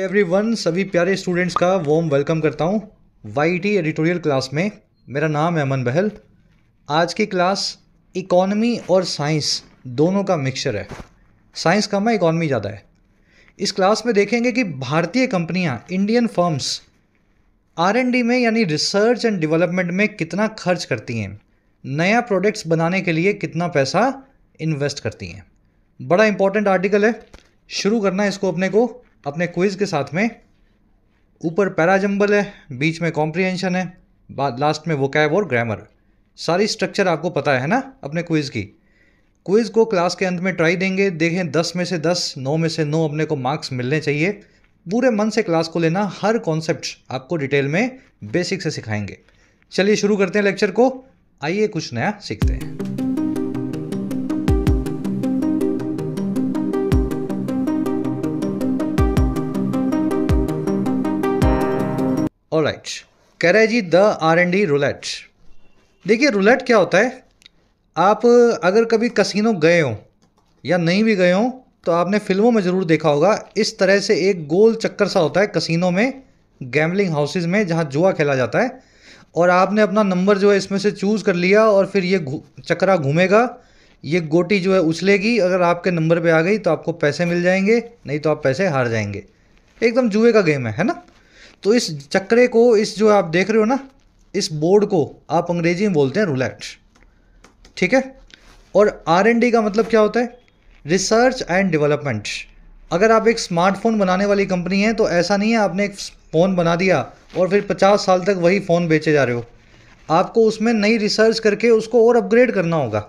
Everyone सभी प्यारे students का वॉम वेलकम करता हूँ वाईटी एडिटोरियल क्लास में मेरा नाम है अमन बहल आज की क्लास इकोनॉमी और साइंस दोनों का मिक्सचर है साइंस कम है इकोनॉमी ज़्यादा है इस क्लास में देखेंगे कि भारतीय कंपनियाँ Indian firms R N D में यानी रिसर्च एंड डेवलपमेंट में कितना खर्च करती हैं नया प्रोडक्ट्स बनाने के लिए कितना पैसा इन्वेस्ट करती हैं बड़ा इंपॉर्टेंट आर्टिकल है शुरू करना है इसको अपने को अपने क्विज़ के साथ में ऊपर पैराजम्बल है बीच में कॉम्प्रीहेंशन है लास्ट में वोकैब और ग्रामर सारी स्ट्रक्चर आपको पता है ना अपने क्विज़ की क्विज़ को क्लास के अंत में ट्राई देंगे देखें दस में से दस नौ में से नौ अपने को मार्क्स मिलने चाहिए पूरे मन से क्लास को लेना हर कॉन्सेप्ट आपको डिटेल में बेसिक से सिखाएंगे चलिए शुरू करते हैं लेक्चर को आइए कुछ नया सीखते हैं राइट कह रहे जी the R and D roulette देखिए रुलेट क्या होता है आप अगर कभी कसिनो गए हो या नहीं भी गए हो तो आपने फिल्मों में ज़रूर देखा होगा इस तरह से एक गोल चक्कर सा होता है कसिनो में गैमलिंग हाउसेज में जहाँ जुआ खेला जाता है और आपने अपना नंबर जो है इसमें से चूज़ कर लिया और फिर ये चक्रा घूमेगा ये गोटी जो है उछलेगी अगर आपके नंबर पे आ गई तो आपको पैसे मिल जाएंगे नहीं तो आप पैसे हार जाएंगे एकदम जुए का गेम है है ना तो इस चक्रे को इस जो आप देख रहे हो ना इस बोर्ड को आप अंग्रेजी में बोलते हैं रूलेट ठीक है और आर डी का मतलब क्या होता है रिसर्च एंड डेवलपमेंट अगर आप एक स्मार्टफोन बनाने वाली कंपनी है तो ऐसा नहीं है आपने एक फ़ोन बना दिया और फिर 50 साल तक वही फ़ोन बेचे जा रहे हो आपको उसमें नई रिसर्च करके उसको और अपग्रेड करना होगा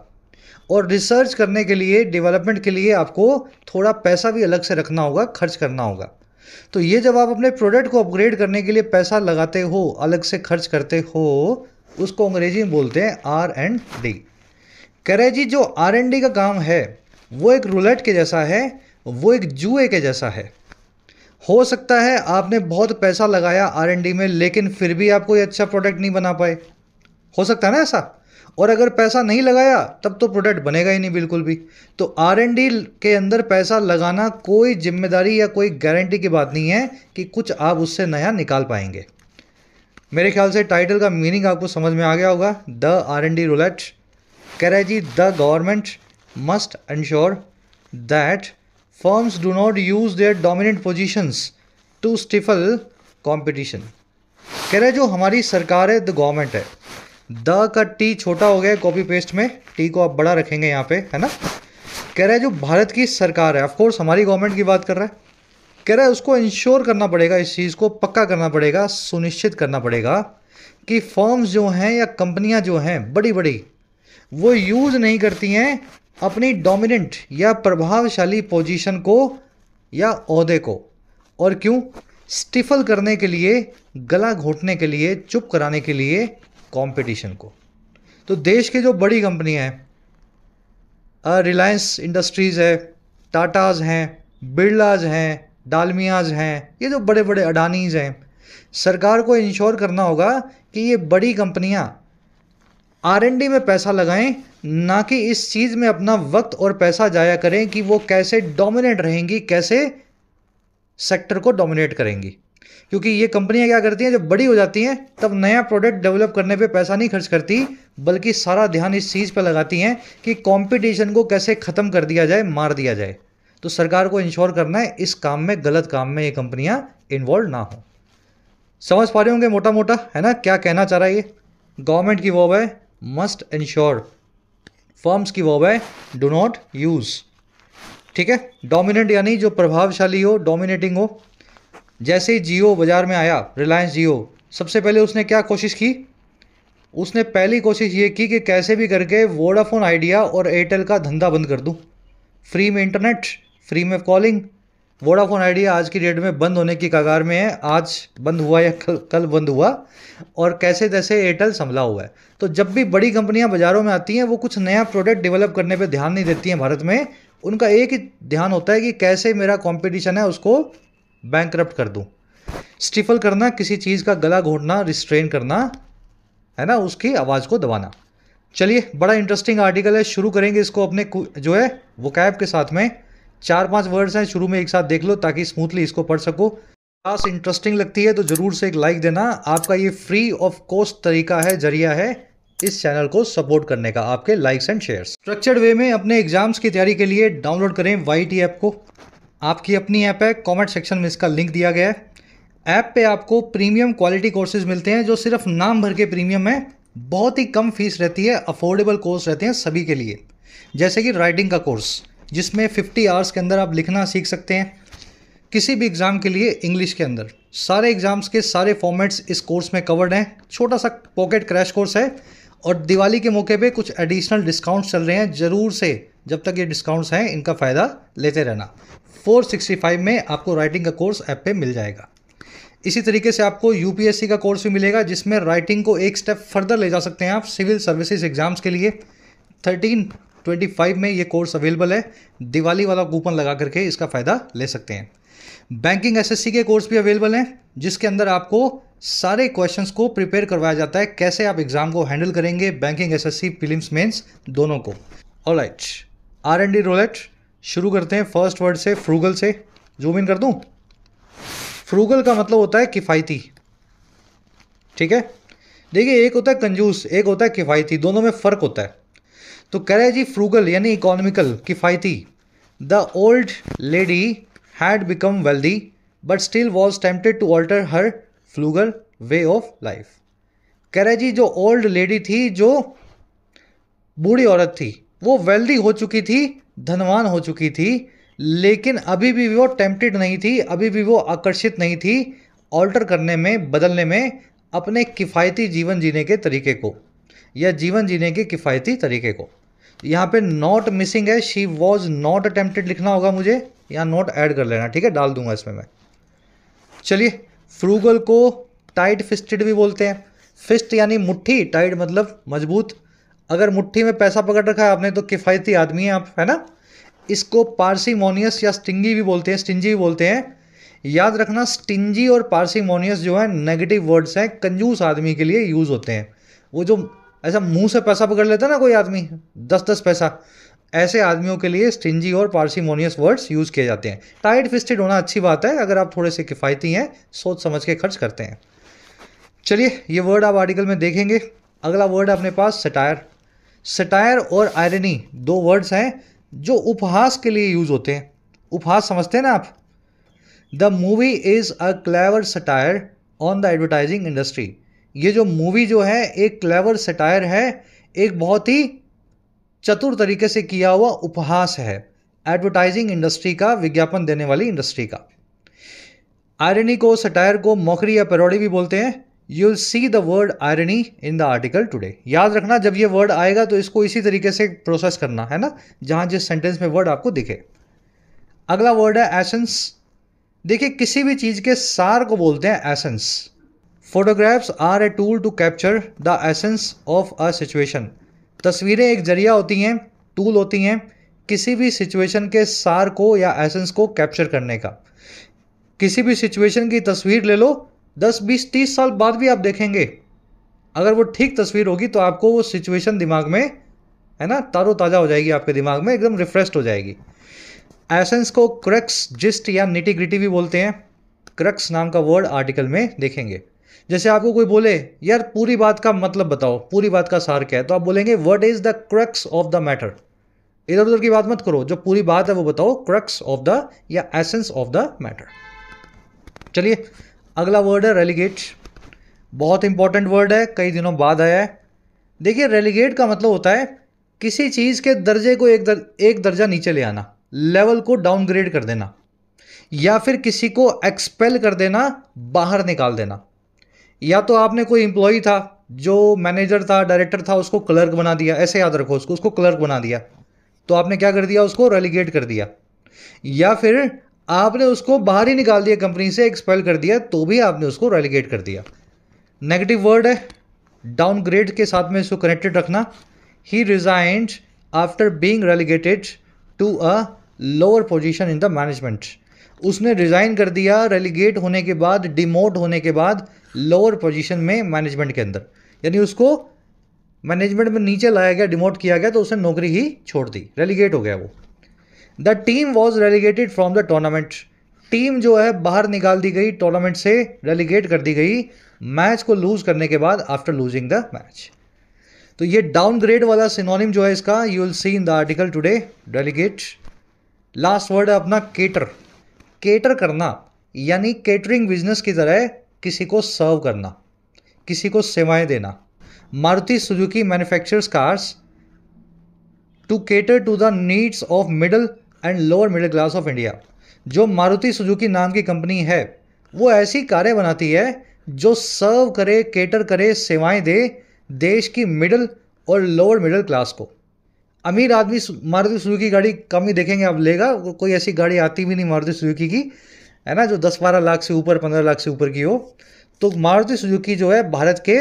और रिसर्च करने के लिए डेवलपमेंट के लिए आपको थोड़ा पैसा भी अलग से रखना होगा खर्च करना होगा तो ये जब आप अपने प्रोडक्ट को अपग्रेड करने के लिए पैसा लगाते हो अलग से खर्च करते हो उसको अंग्रेजी में बोलते हैं आर एंड डी करेजी जो आर एंड डी का काम है वो एक रूलेट के जैसा है वो एक जुए के जैसा है हो सकता है आपने बहुत पैसा लगाया आर एंड डी में लेकिन फिर भी आप कोई अच्छा प्रोडक्ट नहीं बना पाए हो सकता है ना ऐसा और अगर पैसा नहीं लगाया तब तो प्रोडक्ट बनेगा ही नहीं बिल्कुल भी तो आर एन डी के अंदर पैसा लगाना कोई जिम्मेदारी या कोई गारंटी की बात नहीं है कि कुछ आप उससे नया निकाल पाएंगे मेरे ख्याल से टाइटल का मीनिंग आपको समझ में आ गया होगा the R N D roulette कह रहे जी the government must ensure that firms do not use their dominant positions to stifle competition कह रहे जो हमारी सरकार है द गवर्नमेंट है द का टी छोटा हो गया कॉपी पेस्ट में टी को आप बड़ा रखेंगे यहाँ पे है ना कह रहा है जो भारत की सरकार है ऑफकोर्स हमारी गवर्नमेंट की बात कर रहा है कह रहा है उसको इंश्योर करना पड़ेगा इस चीज़ को पक्का करना पड़ेगा सुनिश्चित करना पड़ेगा कि फॉर्म्स जो हैं या कंपनियां जो हैं बड़ी बड़ी वो यूज़ नहीं करती हैं अपनी डोमिनेंट या प्रभावशाली पोजीशन को या अहदे को और क्यों स्टिफल करने के लिए गला घोटने के लिए चुप कराने के लिए कंपटीशन को तो देश के जो बड़ी कंपनियां हैं रिलायंस इंडस्ट्रीज़ है टाटाज हैं बिरलाज हैं डालमियाज हैं ये जो बड़े बड़े अडानीज हैं सरकार को इंश्योर करना होगा कि ये बड़ी कंपनियां आर एन डी में पैसा लगाएं ना कि इस चीज़ में अपना वक्त और पैसा जाया करें कि वो कैसे डोमिनेट रहेंगी कैसे सेक्टर को डोमिनेट करेंगी क्योंकि ये कंपनियां क्या करती हैं जब बड़ी हो जाती हैं तब नया प्रोडक्ट डेवलप करने पे पैसा नहीं खर्च करती बल्कि सारा ध्यान इस चीज़ पे लगाती हैं कि कंपटीशन को कैसे ख़त्म कर दिया जाए मार दिया जाए तो सरकार को इंश्योर करना है इस काम में गलत काम में ये कंपनियाँ इन्वॉल्व ना हो समझ पा रहे होंगे मोटा मोटा है ना क्या कहना चाह रहा है ये गवर्नमेंट की वॉब है मस्ट इंश्योर फर्म्स की वॉब है डो नॉट यूज़ ठीक है डोमिनेंट यानी जो प्रभावशाली हो डोमिनेटिंग हो जैसे ही जियो बाज़ार में आया रिलायंस जियो सबसे पहले उसने क्या कोशिश की उसने पहली कोशिश ये की कि कैसे भी करके वोडाफोन आइडिया और एयरटेल का धंधा बंद कर दूँ फ्री में इंटरनेट फ्री में कॉलिंग वोडाफोन आइडिया आज की डेट में बंद होने की कगार में है आज बंद हुआ या कल कल बंद हुआ और कैसे तैसे एयरटेल संभला हुआ है तो जब भी बड़ी कंपनियां बाज़ारों में आती हैं वो कुछ नया प्रोडक्ट डेवलप करने पे ध्यान नहीं देती हैं भारत में उनका एक ही ध्यान होता है कि कैसे मेरा कंपटीशन है उसको करप्ट कर दूँ स्टिफल करना किसी चीज़ का गला घोटना रिस्ट्रेन करना है ना उसकी आवाज़ को दबाना चलिए बड़ा इंटरेस्टिंग आर्टिकल है शुरू करेंगे इसको अपने जो है वो कैब के साथ में चार पांच वर्ड्स हैं शुरू में एक साथ देख लो ताकि स्मूथली इसको पढ़ सको क्लास इंटरेस्टिंग लगती है तो ज़रूर से एक लाइक देना आपका ये फ्री ऑफ कॉस्ट तरीका है जरिया है इस चैनल को सपोर्ट करने का आपके likes and share structured way में अपने एग्जाम्स की तैयारी के लिए डाउनलोड करें वाई ऐप को आपकी अपनी ऐप है कमेंट सेक्शन में इसका लिंक दिया गया है ऐप पे आपको प्रीमियम क्वालिटी कोर्सेज मिलते हैं जो सिर्फ नाम भर के प्रीमियम है बहुत ही कम फीस रहती है अफोर्डेबल कोर्स रहते हैं सभी के लिए जैसे कि राइटिंग का कोर्स जिसमें 50 आवर्स के अंदर आप लिखना सीख सकते हैं किसी भी एग्ज़ाम के लिए इंग्लिश के अंदर सारे एग्ज़ाम्स के सारे फॉर्मेट्स इस कोर्स में कवर्ड हैं छोटा सा पॉकेट क्रैश कोर्स है और दिवाली के मौके पे कुछ एडिशनल डिस्काउंट्स चल रहे हैं ज़रूर से जब तक ये डिस्काउंट्स हैं इनका फ़ायदा लेते रहना 465 में आपको राइटिंग का कोर्स ऐप पे मिल जाएगा इसी तरीके से आपको यूपीएससी का कोर्स भी मिलेगा जिसमें राइटिंग को एक स्टेप फर्दर ले जा सकते हैं आप सिविल सर्विसेज एग्जाम्स के लिए थर्टीन ट्वेंटी फाइव में ये कोर्स अवेलेबल है दिवाली वाला कूपन लगा करके इसका फ़ायदा ले सकते हैं बैंकिंग एसएससी के कोर्स भी अवेलेबल हैं जिसके अंदर आपको सारे क्वेश्चंस को प्रिपेयर करवाया जाता है कैसे आप एग्ज़ाम को हैंडल करेंगे बैंकिंग एसएससी प्रीलिम्स मेंस दोनों को all right R N D roulette शुरू करते हैं फर्स्ट वर्ड से फ्रूगल से जूम इन कर दूं फ्रूगल का मतलब होता है किफ़ायती ठीक है देखिए एक होता है कंजूस एक होता है किफ़ायती दोनों में फ़र्क होता है तो कह रहे जी फ्रूगल यानी इकोनॉमिकल किफ़ायती the old lady had become wealthy but still was tempted to alter her frugal way of life कह रहे जी जो ओल्ड लेडी थी जो बूढ़ी औरत थी वो वेल्दी हो चुकी थी धनवान हो चुकी थी लेकिन अभी भी वो टेम्पटेड नहीं थी अभी भी वो आकर्षित नहीं थी ऑल्टर करने में बदलने में अपने किफ़ायती जीवन जीने के तरीके को या जीवन जीने के किफ़ायती तरीके को यहाँ पे नॉट मिसिंग है शी वॉज नॉट अटेम्प्टेड लिखना होगा मुझे यहाँ नॉट ऐड कर लेना ठीक है डाल दूंगा इसमें मैं चलिए फ्रूगल को टाइट फिस्टेड भी बोलते हैं फिस्ट यानी मुट्ठी टाइट मतलब मजबूत अगर मुट्ठी में पैसा पकड़ रखा है आपने तो किफ़ायती आदमी है आप है ना इसको पारसीमोनियस या स्टिंगी भी बोलते हैं स्टिंजी भी बोलते हैं याद रखना स्टिंजी और पारसीमोनियस जो है नेगेटिव वर्ड्स हैं कंजूस आदमी के लिए यूज़ होते हैं वो जो ऐसा मुंह से पैसा पकड़ लेता है ना कोई आदमी दस दस पैसा ऐसे आदमियों के लिए स्टिंजी और पारसीमोनियस वर्ड्स यूज़ किए जाते हैं टाइट फिस्टेड होना अच्छी बात है अगर आप थोड़े से किफ़ायती हैं सोच समझ के खर्च करते हैं चलिए ये वर्ड आप आर्टिकल में देखेंगे अगला वर्ड है अपने पास सटायर सटायर और आयरनी दो वर्ड्स हैं जो उपहास के लिए यूज होते हैं उपहास समझते हैं ना आप the movie is a clever satire on the advertising industry ये जो मूवी जो है एक क्लेवर सटायर है एक बहुत ही चतुर तरीके से किया हुआ उपहास है एडवर्टाइजिंग इंडस्ट्री का विज्ञापन देने वाली इंडस्ट्री का आयरनी को सटायर को मौकरी या पेरोड़ी भी बोलते हैं you'll see the word irony in the article today याद रखना जब ये वर्ड आएगा तो इसको इसी तरीके से प्रोसेस करना है ना जहाँ जिस सेंटेंस में वर्ड आपको दिखे अगला वर्ड है एसेंस देखिए किसी भी चीज़ के सार को बोलते हैं essence photographs are a tool to capture the essence of a situation तस्वीरें एक जरिया होती हैं टूल होती हैं किसी भी सिचुएशन के सार को या एसेंस को कैप्चर करने का किसी भी सिचुएशन की तस्वीर ले लो दस बीस तीस साल बाद भी आप देखेंगे अगर वो ठीक तस्वीर होगी तो आपको वो सिचुएशन दिमाग में है ना तारो ताज़ा हो जाएगी आपके दिमाग में एकदम रिफ्रेश हो जाएगी एसेंस को क्रक्स जिस्ट या निटिग्रिटी भी बोलते हैं क्रक्स नाम का वर्ड आर्टिकल में देखेंगे जैसे आपको कोई बोले यार पूरी बात का मतलब बताओ पूरी बात का सार क्या है तो आप बोलेंगे what is the crux of the matter इधर उधर की बात मत करो जो पूरी बात है वो बताओ क्रक्स ऑफ द या एसेंस ऑफ द मैटर चलिए अगला वर्ड है रेलीगेट बहुत इंपॉर्टेंट वर्ड है कई दिनों बाद आया है देखिए रेलीगेट का मतलब होता है किसी चीज़ के दर्जे को एक दर, एक दर्जा नीचे ले आना लेवल को डाउनग्रेड कर देना या फिर किसी को एक्सपेल कर देना बाहर निकाल देना या तो आपने कोई एम्प्लॉय था जो मैनेजर था डायरेक्टर था उसको क्लर्क बना दिया ऐसे याद रखो उसको उसको क्लर्क बना दिया तो आपने क्या कर दिया उसको रेलीगेट कर दिया या फिर आपने उसको बाहर ही निकाल दिया कंपनी से एक्सपेल कर दिया तो भी आपने उसको रेलीगेट कर दिया नेगेटिव वर्ड है डाउनग्रेड के साथ में इसको कनेक्टेड रखना ही resigned after being relegated to a lower position in the management उसने रिज़ाइन कर दिया रेलीगेट होने के बाद डिमोट होने के बाद लोअर पोजिशन में मैनेजमेंट के अंदर यानी उसको मैनेजमेंट में नीचे लाया गया डिमोट किया गया तो उसने नौकरी ही छोड़ दी रेलीगेट हो गया वो the team was relegated from the tournament team जो है बाहर निकाल दी गई टूर्नामेंट से रेलीगेट कर दी गई मैच को लूज करने के बाद आफ्टर लूजिंग द मैच तो ये डाउनग्रेड वाला सिनोनिम जो है इसका you will see in the article today delegate last word है अपना केटर केटर करना यानी केटरिंग बिजनेस की तरह किसी को सर्व करना किसी को सेवाएं देना Maruti Suzuki manufacture cars to cater to the needs of middle and lower middle class of India जो मारुति सुजुकी नाम की कंपनी है वो ऐसी कारें बनाती है जो सर्व करे केटर करे सेवाएं दे देश की मिडिल और लोअर मिडिल क्लास को अमीर आदमी मारुति सुजुकी गाड़ी कम ही देखेंगे अब लेगा कोई ऐसी गाड़ी आती भी नहीं मारुति सुजुकी की है ना जो दस बारह लाख से ऊपर पंद्रह लाख से ऊपर की हो तो मारुति सुजुकी जो है भारत के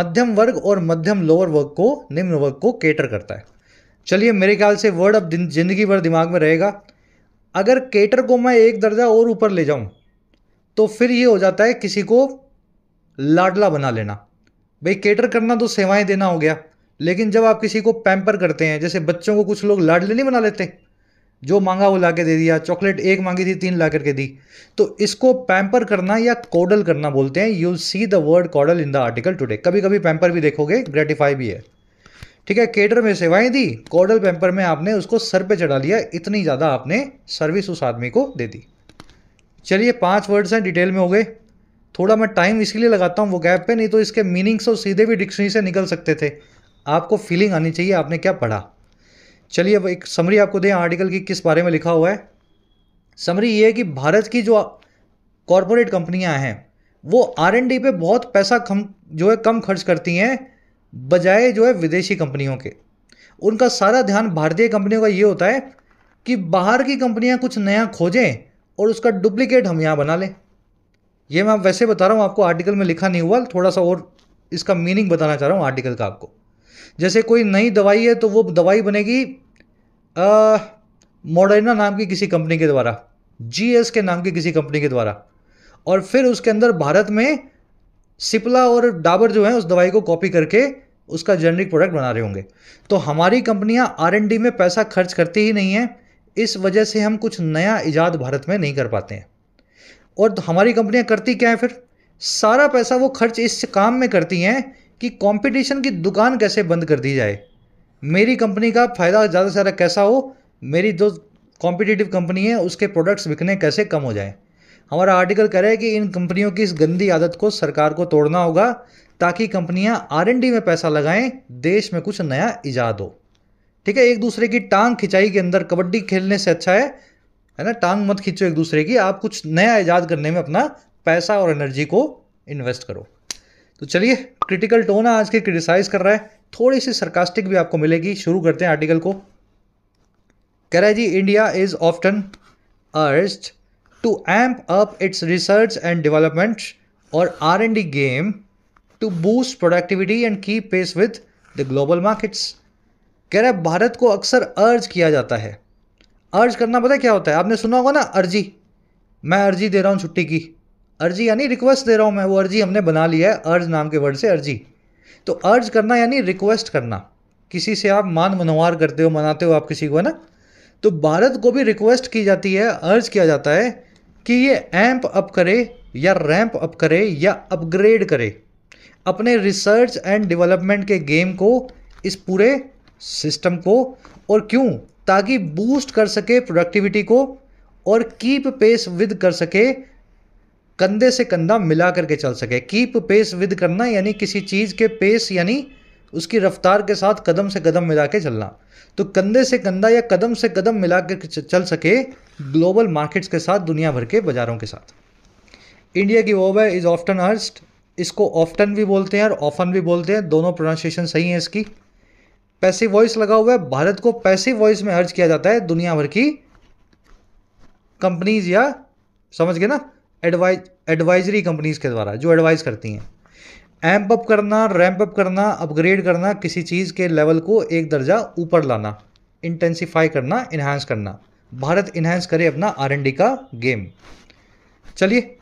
मध्यम वर्ग और मध्यम लोअर वर्ग को निम्न वर्ग को केटर करता है चलिए मेरे ख्याल से वर्ड अब ज़िंदगी भर दिमाग में रहेगा अगर केटर को मैं एक दर्जा और ऊपर ले जाऊँ तो फिर ये हो जाता है किसी को लाडला बना लेना भाई केटर करना तो सेवाएं देना हो गया लेकिन जब आप किसी को पैम्पर करते हैं जैसे बच्चों को कुछ लोग लाडले नहीं बना लेते जो मांगा वो ला दे दिया चॉकलेट एक मांगी थी तीन ला करके दी तो इसको पैम्पर करना या कोडल करना बोलते हैं you see the word coddle in the article today कभी कभी पैम्पर भी देखोगे ग्रेटिफाई भी है ठीक है केडर में सेवाएं दी कॉडल पेम्पर में आपने उसको सर पे चढ़ा लिया इतनी ज़्यादा आपने सर्विस उस आदमी को दे दी चलिए पांच वर्ड्स हैं डिटेल में हो गए थोड़ा मैं टाइम इसलिए लगाता हूँ वो गैप पे नहीं तो इसके मीनिंग्स और सीधे भी डिक्शनरी से निकल सकते थे आपको फीलिंग आनी चाहिए आपने क्या पढ़ा चलिए अब एक समरी आपको दें आर्टिकल की किस बारे में लिखा हुआ है समरी ये है कि भारत की जो कॉरपोरेट कंपनियाँ हैं वो आर एन डी पे बहुत पैसा कम जो है कम खर्च करती हैं बजाय जो है विदेशी कंपनियों के उनका सारा ध्यान भारतीय कंपनियों का ये होता है कि बाहर की कंपनियां कुछ नया खोजें और उसका डुप्लीकेट हम यहाँ बना लें ये मैं वैसे बता रहा हूँ आपको आर्टिकल में लिखा नहीं हुआ थोड़ा सा और इसका मीनिंग बताना चाह रहा हूँ आर्टिकल का आपको जैसे कोई नई दवाई है तो वो दवाई बनेगी मॉडर्ना नाम की किसी कंपनी के द्वारा जी एस के नाम की किसी कंपनी के द्वारा और फिर उसके अंदर भारत में सिपला और डाबर जो है उस दवाई को कॉपी करके उसका जेनरिक प्रोडक्ट बना रहे होंगे तो हमारी कंपनियां आर में पैसा खर्च करती ही नहीं है इस वजह से हम कुछ नया इजाद भारत में नहीं कर पाते हैं और तो हमारी कंपनियां करती क्या है फिर सारा पैसा वो खर्च इस काम में करती हैं कि कंपटीशन की दुकान कैसे बंद कर दी जाए मेरी कंपनी का फ़ायदा ज़्यादा से ज़्यादा कैसा हो मेरी जो कॉम्पिटिटिव कंपनी है उसके प्रोडक्ट्स बिकने कैसे कम हो जाएँ हमारा आर्टिकल कह रहा है कि इन कंपनियों की इस गंदी आदत को सरकार को तोड़ना होगा ताकि कंपनियां आर डी में पैसा लगाएं देश में कुछ नया ईजाद हो ठीक है एक दूसरे की टांग खिंचाई के अंदर कबड्डी खेलने से अच्छा है है ना टांग मत खींचो एक दूसरे की आप कुछ नया ईजाद करने में अपना पैसा और एनर्जी को इन्वेस्ट करो तो चलिए क्रिटिकल टोन आज के क्रिटिसाइज कर रहा है थोड़ी सी सरकास्टिक भी आपको मिलेगी शुरू करते हैं आर्टिकल को कह रहा है जी India is often urged to amp up its research and development or R&D game to boost productivity and keep pace with the global markets कह रहे भारत को अक्सर अर्ज किया जाता है अर्ज करना पता क्या होता है आपने सुना होगा ना अर्जी मैं अर्जी दे रहा हूँ छुट्टी की अर्जी यानी रिक्वेस्ट दे रहा हूँ मैं वो अर्जी हमने बना लिया है अर्ज नाम के वर्ड से अर्जी तो अर्ज करना यानी रिक्वेस्ट करना किसी से आप मान मनोहार करते हो मनाते हो आप किसी को है ना तो भारत को भी रिक्वेस्ट की जाती है अर्ज किया जाता है कि ये एम्प अप करे या रैंप अप करे या अपग्रेड करे अपने रिसर्च एंड डेवलपमेंट के गेम को इस पूरे सिस्टम को और क्यों ताकि बूस्ट कर सके प्रोडक्टिविटी को और कीप पेस विद कर सके कंधे से कंधा मिला करके चल सके कीप पेस विद करना यानी किसी चीज़ के पेस यानी उसकी रफ्तार के साथ कदम से कदम मिला के चलना तो कंधे से कंधा या कदम से कदम मिला के चल सके ग्लोबल मार्केट्स के साथ दुनिया भर के बाज़ारों के साथ इंडिया की वोबा इज़ ऑफ्टन अर्स्ट इसको ऑफ्टन भी बोलते हैं और ऑफन भी बोलते हैं दोनों प्रोनाउंसिएशन सही है इसकी पैसिव वॉइस लगा हुआ है भारत को पैसिव वॉइस में हर्ज किया जाता है दुनिया भर की कंपनीज या समझ गए ना एडवाइज एडवाइजरी कंपनीज के द्वारा जो एडवाइज करती हैं एम्प अप करना रैम्प अप करना अपग्रेड करना किसी चीज़ के लेवल को एक दर्जा ऊपर लाना इंटेंसीफाई करना इन्हांस करना भारत इन्हांस करे अपना आर का गेम चलिए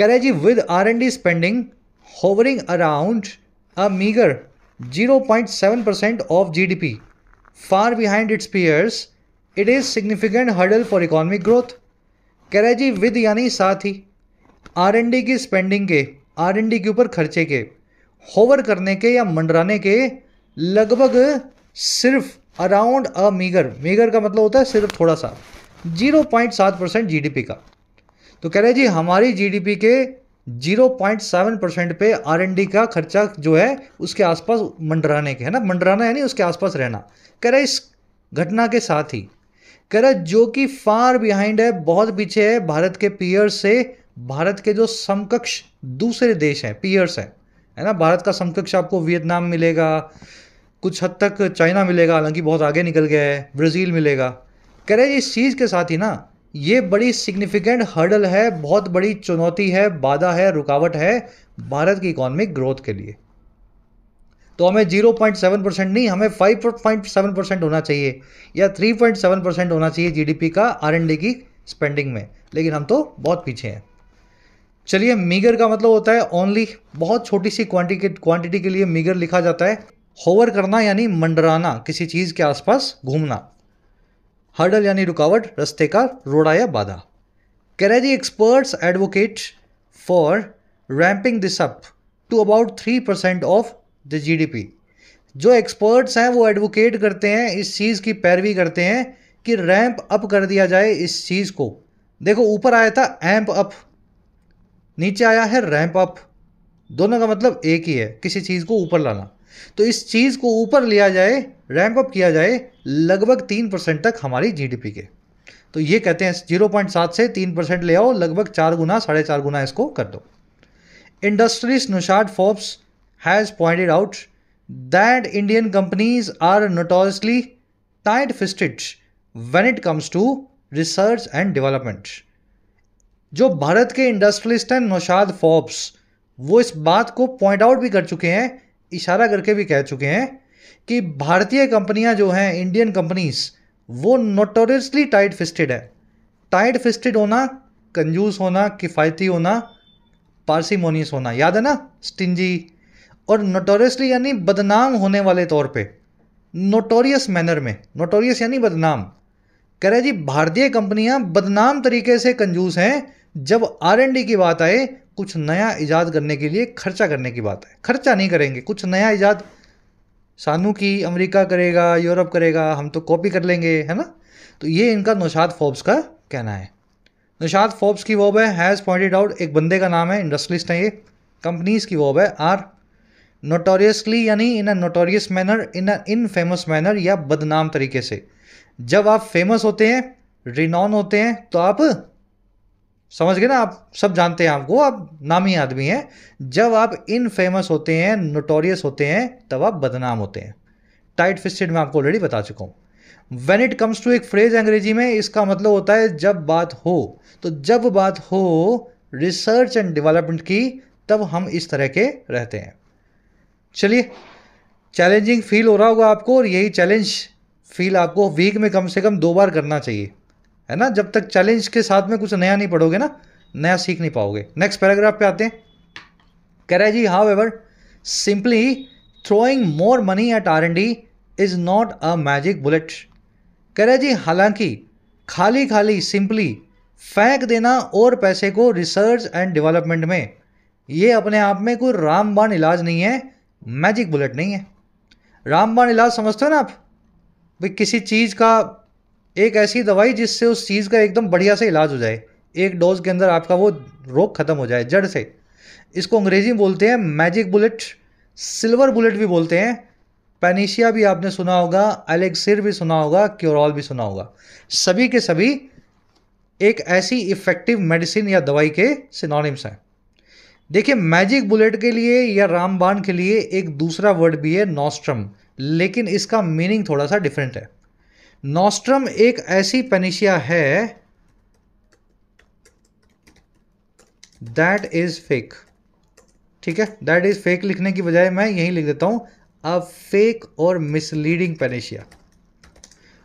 रहे जी with R and D spending hovering around a meagre 0.7 percent of GDP far behind its peers it is significant hurdle for economic growth कह रहे जी विद यानी साथ ही आर की स्पेंडिंग के आर एन डी के ऊपर खर्चे के होवर करने के या मंडराने के लगभग सिर्फ अराउंड अ मीगर मीगर का मतलब होता है सिर्फ थोड़ा सा जीरो पॉइंट सात परसेंट जी डी पी का तो कह रहे जी हमारी जी डी पी के जीरो पॉइंट सेवन परसेंट पे आर एन डी का खर्चा जो है उसके आसपास मंडराने के है ना मंडराना यानी उसके आसपास रहना कह रहे इस घटना के साथ ही कह रहे जो कि फार बिहाइंड है बहुत पीछे है भारत के पीयर्स से भारत के जो समकक्ष दूसरे देश हैं पीयर्स हैं है ना भारत का समकक्ष आपको वियतनाम मिलेगा कुछ हद तक चाइना मिलेगा हालांकि बहुत आगे निकल गया है ब्राज़ील मिलेगा कह रहे इस चीज़ के साथ ही ना ये बड़ी सिग्निफिकेंट हर्डल है बहुत बड़ी चुनौती है बाधा है रुकावट है भारत की इकोनॉमिक ग्रोथ के लिए तो हमें 0.7 परसेंट नहीं हमें 5.7 परसेंट होना चाहिए या 3.7 परसेंट होना चाहिए जीडीपी का आरएनडी की स्पेंडिंग में लेकिन हम तो बहुत पीछे हैं चलिए मीगर का मतलब होता है ओनली बहुत छोटी सी क्वांटिटी क्वांटिटी के लिए मीगर लिखा जाता है होवर करना यानी मंडराना किसी चीज़ के आसपास घूमना हर्डल यानी रुकावट रस्ते का रोड़ा या बाधा कैरेजी experts advocate for ramping this up to about three percent of the GDP जो एक्सपर्ट्स हैं वो एडवोकेट करते हैं इस चीज़ की पैरवी करते हैं कि रैंप अप कर दिया जाए इस चीज़ को देखो ऊपर आया था एम्प अप नीचे आया है रैंप अप दोनों का मतलब एक ही है किसी चीज़ को ऊपर लाना तो इस चीज़ को ऊपर लिया जाए रैंप अप किया जाए लगभग तीन परसेंट तक हमारी जीडीपी के तो ये कहते हैं जीरो पॉइंट सात से तीन परसेंट ले आओ लगभग चार गुना साढ़े चार गुना इसको कर दो इंडस्ट्रीज नुशाद Forbes has pointed out that Indian companies are notoriously tight fisted when it comes to research and development जो भारत के इंडस्ट्रियलिस्ट हैं नौशाद फॉब्स वो इस बात को पॉइंट आउट भी कर चुके हैं इशारा करके भी कह चुके हैं कि भारतीय कंपनियां जो हैं इंडियन कंपनीज वो नोटोरियसली टाइट फिस्टेड है टाइट फिस्टेड होना कंजूस होना किफ़ायती होना पारसीमोनियस होना याद है ना स्टिंजी और नोटोरियसली यानी बदनाम होने वाले तौर पे नोटोरियस मैनर में नोटोरियस यानी बदनाम कह रहे जी भारतीय कंपनियां बदनाम तरीके से कंजूस हैं जब आर डी की बात आए कुछ नया इजाद करने के लिए खर्चा करने की बात है खर्चा नहीं करेंगे कुछ नया इजाद सानू की अमेरिका करेगा यूरोप करेगा हम तो कॉपी कर लेंगे है ना तो ये इनका नौशाद फोब्स का कहना है नौशाद फोब्स की वॉब है हैज़ पॉइंटेड आउट एक बंदे का नाम है इंडस्ट्रियलिस्ट है ये कंपनीज की वॉब है आर नोटोरियसली यानी in a notorious manner in a infamous manner या बदनाम तरीके से जब आप फेमस होते हैं रिनॉन होते हैं तो आप समझ गए ना आप सब जानते हैं आपको आप नामी आदमी हैं जब आप इन फेमस होते हैं नोटोरियस होते हैं तब आप बदनाम होते हैं टाइट फिस्टेड में आपको ऑलरेडी बता चुका हूँ वेन इट कम्स टू एक फ्रेज अंग्रेजी में इसका मतलब होता है जब बात हो तो जब बात हो रिसर्च एंड डेवलपमेंट की तब हम इस तरह के रहते हैं चलिए चैलेंजिंग फील हो रहा होगा आपको और यही चैलेंज फील आपको वीक में कम से कम दो बार करना चाहिए है ना जब तक चैलेंज के साथ में कुछ नया नहीं पढ़ोगे ना नया सीख नहीं पाओगे नेक्स्ट पैराग्राफ पे आते हैं कह रहे जी however simply throwing more money at R and D is not a magic bullet कह रहे जी हालांकि खाली खाली सिंपली फेंक देना और पैसे को रिसर्च एंड डेवलपमेंट में ये अपने आप में कोई रामबाण इलाज नहीं है मैजिक बुलेट नहीं है रामबाण इलाज समझते हो ना आप भाई किसी चीज़ का एक ऐसी दवाई जिससे उस चीज़ का एकदम बढ़िया से इलाज हो जाए एक डोज के अंदर आपका वो रोग ख़त्म हो जाए जड़ से इसको अंग्रेजी में बोलते हैं मैजिक बुलेट सिल्वर बुलेट भी बोलते हैं पैनीशिया भी आपने सुना होगा एलेक्सिर भी सुना होगा क्योरॉल भी सुना होगा सभी के सभी एक ऐसी इफ़ेक्टिव मेडिसिन या दवाई के सिनोनिम्स हैं देखिए मैजिक बुलेट के लिए या रामबाण के लिए एक दूसरा वर्ड भी है नॉस्ट्रम लेकिन इसका मीनिंग थोड़ा सा डिफरेंट है नॉस्ट्रम एक ऐसी पेनिशिया है दैट इज फेक ठीक है दैट इज फेक लिखने की बजाय मैं यही लिख देता हूं अ फेक और मिसलीडिंग पेनेशिया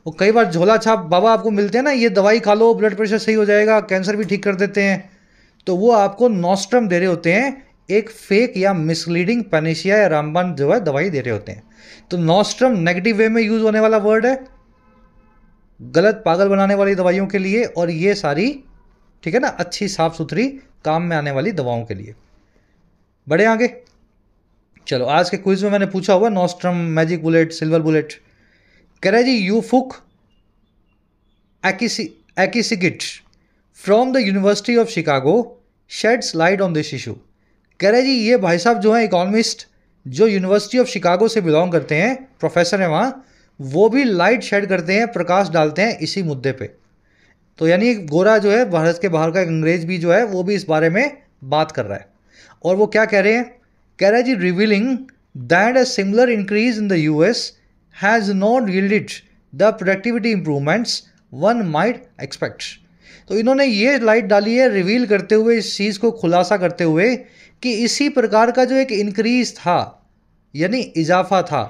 और कई बार झोला छाप बाबा आपको मिलते हैं ना ये दवाई खा लो ब्लड प्रेशर सही हो जाएगा कैंसर भी ठीक कर देते हैं तो वो आपको नॉस्ट्रम दे रहे होते हैं एक फेक या मिसलीडिंग पेनेशिया या रामबान जो है दवाई दे रहे होते हैं तो नॉस्ट्रम नेगेटिव वे में यूज होने वाला वर्ड है गलत पागल बनाने वाली दवाइयों के लिए और ये सारी ठीक है ना अच्छी साफ सुथरी काम में आने वाली दवाओं के लिए बढ़े आगे चलो आज के क्विज में मैंने पूछा हुआ nostrum magic bullet silver bullet कह रहे जी यू फुक एक्सिगिट from the University of Chicago sheds light on this issue कह रहे जी ये भाई साहब जो हैं इकोनॉमिस्ट जो यूनिवर्सिटी ऑफ शिकागो से बिलोंग करते हैं प्रोफेसर हैं वहाँ वो भी लाइट शेड करते हैं प्रकाश डालते हैं इसी मुद्दे पे तो यानी गोरा जो है भारत के बाहर का अंग्रेज भी जो है वो भी इस बारे में बात कर रहा है और वो क्या कह रहे हैं कह रहे जी revealing that a similar increase in the U S has not yielded the productivity improvements one might expect तो इन्होंने ये लाइट डाली है रिवील करते हुए इस चीज़ को खुलासा करते हुए कि इसी प्रकार का जो एक इंक्रीज था यानी इजाफा था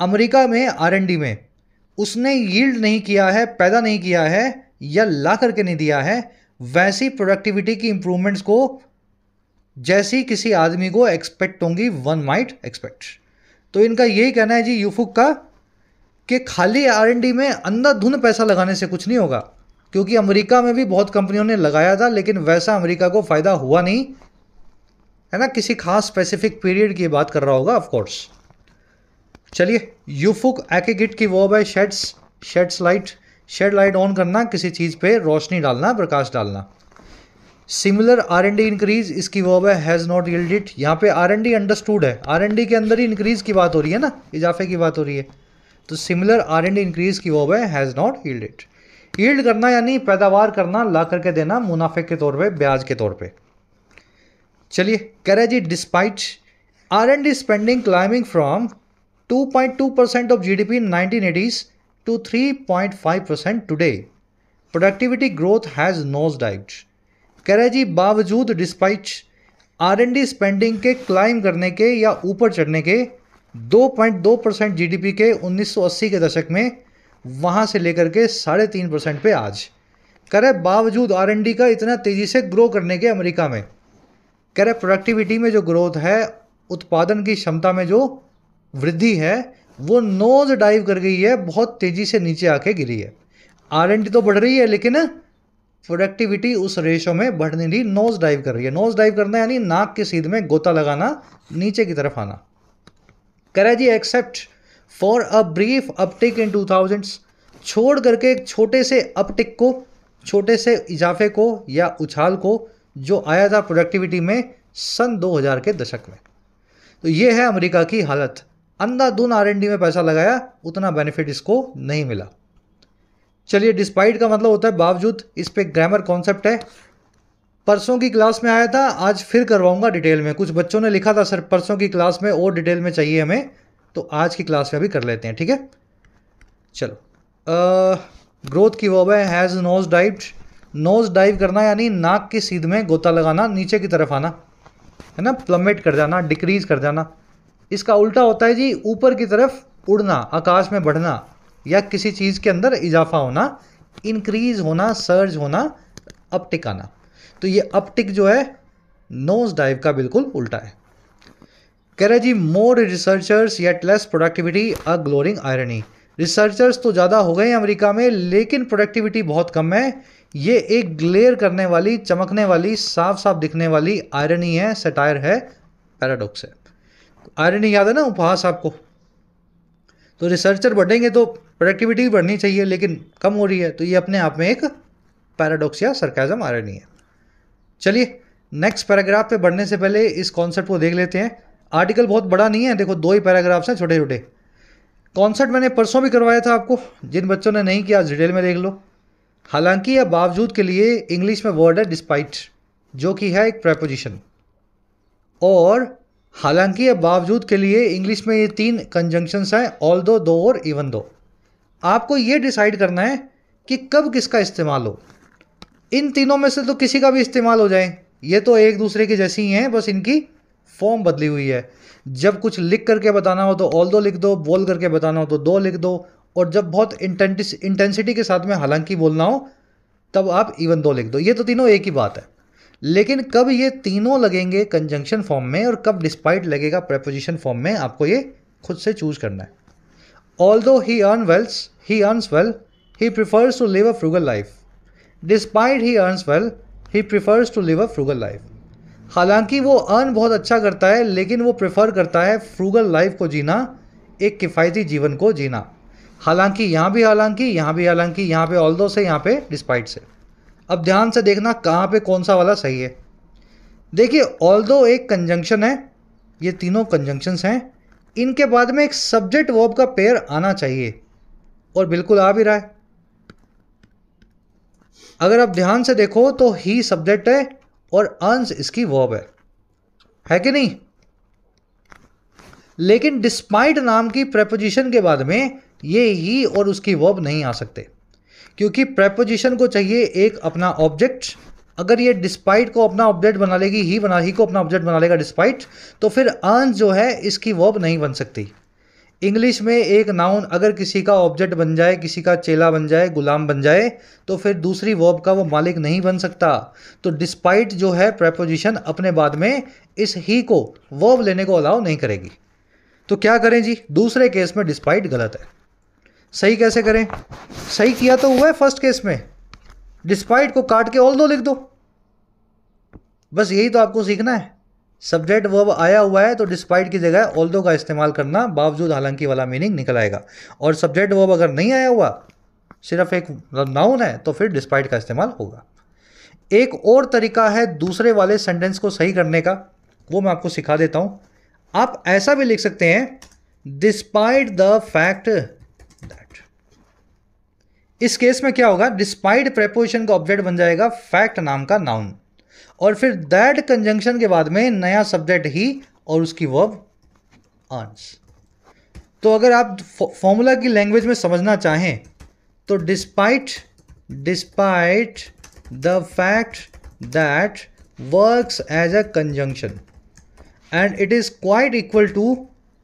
अमेरिका में आर में उसने यील्ड नहीं किया है पैदा नहीं किया है या ला करके नहीं दिया है वैसी प्रोडक्टिविटी की इंप्रूवमेंट्स को जैसी किसी आदमी को एक्सपेक्ट होंगी वन माइट एक्सपेक्ट तो इनका यही कहना है जी यूफुक का कि खाली आर में अंधाधुंध पैसा लगाने से कुछ नहीं होगा क्योंकि अमेरिका में भी बहुत कंपनियों ने लगाया था लेकिन वैसा अमेरिका को फ़ायदा हुआ नहीं है ना किसी खास स्पेसिफिक पीरियड की बात कर रहा होगा ऑफकोर्स चलिए यूफुक एकेगिट की वर्ब है shades shades light shade light on करना किसी चीज़ पे रोशनी डालना प्रकाश डालना similar R N D increase इसकी वर्ब है हैज़ नॉट इट यहाँ पे आर एन डी अंडरस्टूड है आर एन डी के अंदर ही इंक्रीज की बात हो रही है ना इजाफे की बात हो रही है तो similar R N D increase की वर्ब है हैज़ नॉट इट यील्ड करना यानी पैदावार करना ला करके देना मुनाफे के तौर पर ब्याज के तौर पर चलिए कह रहे जी despite R N D spending climbing from 2.2% of GDP in 1980s to 3.5% today. Productivity growth has nosedived. कह रहे जी बावजूद despite R N D spending के क्लाइम करने के या ऊपर चढ़ने के 2.2 परसेंट पी के 1980 के दशक में वहाँ से लेकर के साढ़े तीन परसेंट पे आज कह रहे बावजूद आर एन डी का इतना तेज़ी से ग्रो करने के अमेरिका में कह रहे प्रोडक्टिविटी में जो ग्रोथ है उत्पादन की क्षमता में जो वृद्धि है वो नोज डाइव कर गई है बहुत तेजी से नीचे आके गिरी है आर तो बढ़ रही है लेकिन प्रोडक्टिविटी उस रेशो में बढ़ने नहीं नोज डाइव कर रही है नोज डाइव करना यानी नाक के सीध में गोता लगाना नीचे की तरफ आना करा जी except for a brief uptick in two thousands छोड़ करके एक छोटे से अपटिक को छोटे से इजाफे को या उछाल को जो आया था प्रोडक्टिविटी में सन 2000 के दशक में तो ये है अमेरिका की हालत अंधाधुन आर में पैसा लगाया उतना बेनिफिट इसको नहीं मिला चलिए डिस्पाइट का मतलब होता है बावजूद इस पर ग्रामर कॉन्सेप्ट है परसों की क्लास में आया था आज फिर करवाऊंगा डिटेल में कुछ बच्चों ने लिखा था सर परसों की क्लास में और डिटेल में चाहिए हमें तो आज की क्लास में अभी कर लेते हैं ठीक है चलो ग्रोथ की verb has nose dive nose dive करना यानी नाक की सीध में गोता लगाना नीचे की तरफ आना है ना प्लमेट कर जाना डिक्रीज कर जाना इसका उल्टा होता है जी ऊपर की तरफ उड़ना आकाश में बढ़ना या किसी चीज़ के अंदर इजाफा होना इंक्रीज होना सर्ज होना अपटिक आना तो ये अपटिक जो है नोज डाइव का बिल्कुल उल्टा है कह रहे जी more researchers yet less productivity a glaring irony researchers तो ज़्यादा हो गए हैं अमेरिका में लेकिन प्रोडक्टिविटी बहुत कम है ये एक ग्लेयर करने वाली चमकने वाली साफ साफ दिखने वाली आयरनी है सटायर है पैराडॉक्स है आयरन याद है ना उपहास आपको तो रिसर्चर बढ़ेंगे तो प्रोडक्टिविटी भी बढ़नी चाहिए लेकिन कम हो रही है तो ये अपने आप में एक पैराडॉक्स या सरकाजम रही है चलिए नेक्स्ट पैराग्राफ पे बढ़ने से पहले इस कॉन्सेप्ट को देख लेते हैं आर्टिकल बहुत बड़ा नहीं है देखो दो ही पैराग्राफ्स हैं छोटे छोटे कॉन्सेप्ट मैंने परसों भी करवाया था आपको जिन बच्चों ने नहीं किया डिटेल में देख लो हालांकि या बावजूद के लिए इंग्लिश में वर्ड है डिस्पाइट जो कि है एक प्रपोजिशन और हालांकि अब बावजूद के लिए इंग्लिश में ये तीन कंजंक्शंस हैं ऑल दो दो और इवन दो आपको ये डिसाइड करना है कि कब किसका इस्तेमाल हो इन तीनों में से तो किसी का भी इस्तेमाल हो जाए ये तो एक दूसरे के जैसी ही हैं बस इनकी फॉर्म बदली हुई है जब कुछ लिख करके बताना हो तो ऑल दो लिख दो बोल करके बताना हो तो दो लिख दो और जब बहुत इंटेंसिटी के साथ में हालांकि बोलना हो तब आप इवन दो लिख दो ये तो तीनों एक ही बात है लेकिन कब ये तीनों लगेंगे कंजंक्शन फॉर्म में और कब डिस्पाइट लगेगा प्रपोजिशन फॉर्म में आपको ये खुद से चूज करना है although he earn wells he earns well he prefers to live a frugal life despite he earns well he prefers to live a frugal life हालांकि वो अर्न बहुत अच्छा करता है लेकिन वो प्रेफर करता है फ्रूगल लाइफ को जीना एक किफ़ायती जीवन को जीना हालांकि यहाँ भी हालांकि यहाँ भी हालांकि यहाँ पे ऑल दो से यहाँ पे डिस्पाइट से अब ध्यान से देखना कहाँ पे कौन सा वाला सही है देखिए ऑल दो एक कंजंक्शन है ये तीनों कंजंक्शंस हैं इनके बाद में एक सब्जेक्ट वर्ब का पेयर आना चाहिए और बिल्कुल आ भी रहा है अगर आप ध्यान से देखो तो ही सब्जेक्ट है और अंश इसकी वर्ब है है कि नहीं लेकिन डिस्पाइट नाम की प्रेपोजिशन के बाद में ये ही और उसकी वर्ब नहीं आ सकते क्योंकि प्रेपोजिशन को चाहिए एक अपना ऑब्जेक्ट अगर ये डिस्पाइट को अपना ऑब्जेक्ट बना लेगी ही बना ही को अपना ऑब्जेक्ट बना लेगा डिस्पाइट तो फिर आंस जो है इसकी वर्ब नहीं बन सकती इंग्लिश में एक नाउन अगर किसी का ऑब्जेक्ट बन जाए किसी का चेला बन जाए गुलाम बन जाए तो फिर दूसरी वर्ब का वो मालिक नहीं बन सकता तो डिस्पाइट जो है प्रेपोजिशन अपने बाद में इस ही को वर्ब लेने को अलाउ नहीं करेगी तो क्या करें जी दूसरे केस में डिस्पाइट गलत है सही कैसे करें सही किया तो हुआ है फर्स्ट केस में डिस्पाइट को काट के ऑल दो लिख दो बस यही तो आपको सीखना है सब्जेक्ट वर्ब आया हुआ है तो डिस्पाइट की जगह ऑल दो का इस्तेमाल करना बावजूद हालांकि वाला मीनिंग निकल आएगा और सब्जेक्ट वर्ब अगर नहीं आया हुआ सिर्फ एक नाउन है तो फिर डिस्पाइट का इस्तेमाल होगा एक और तरीका है दूसरे वाले सेंटेंस को सही करने का वो मैं आपको सिखा देता हूँ आप ऐसा भी लिख सकते हैं डिस्पाइट द फैक्ट इस केस में क्या होगा डिस्पाइड प्रेपोजिशन का ऑब्जेक्ट बन जाएगा फैक्ट नाम का नाउन और फिर दैट कंजंक्शन के बाद में नया सब्जेक्ट ही और उसकी वर्ब आंस तो अगर आप फॉर्मूला की लैंग्वेज में समझना चाहें तो despite despite the fact that works as a conjunction and it is quite equal to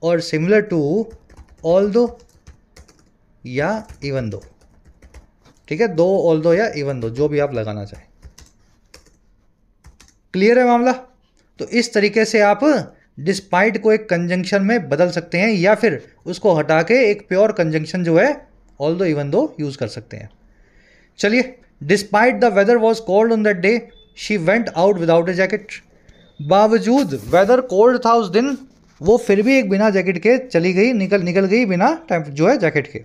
और सिमिलर टू ऑल दो या इवन दो ठीक है दो ऑल दो या इवन दो जो भी आप लगाना चाहें क्लियर है मामला तो इस तरीके से आप डिस्पाइट को एक कंजंक्शन में बदल सकते हैं या फिर उसको हटा के एक प्योर कंजंक्शन जो है ऑल दो इवन दो यूज़ कर सकते हैं चलिए despite the weather was cold on that day she went out without a jacket बावजूद वेदर कोल्ड था उस दिन वो फिर भी एक बिना जैकेट के चली गई निकल निकल गई बिना जो है जैकेट के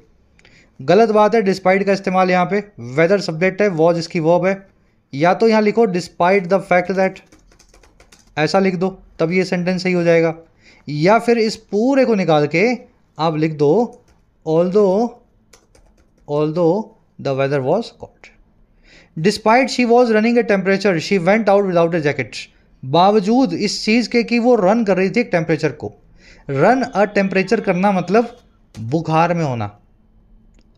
गलत बात है डिस्पाइट का इस्तेमाल यहाँ पे वेदर सब्जेक्ट है वॉज इसकी वॉब है या तो यहाँ लिखो डिस्पाइट द फैक्ट दैट ऐसा लिख दो तब ये सेंटेंस सही हो जाएगा या फिर इस पूरे को निकाल के आप लिख दो although although the weather was cold despite she was running a temperature she went out without a jacket बावजूद इस चीज़ के कि वो रन कर रही थी एक टेम्परेचर को रन अ टेम्परेचर करना मतलब बुखार में होना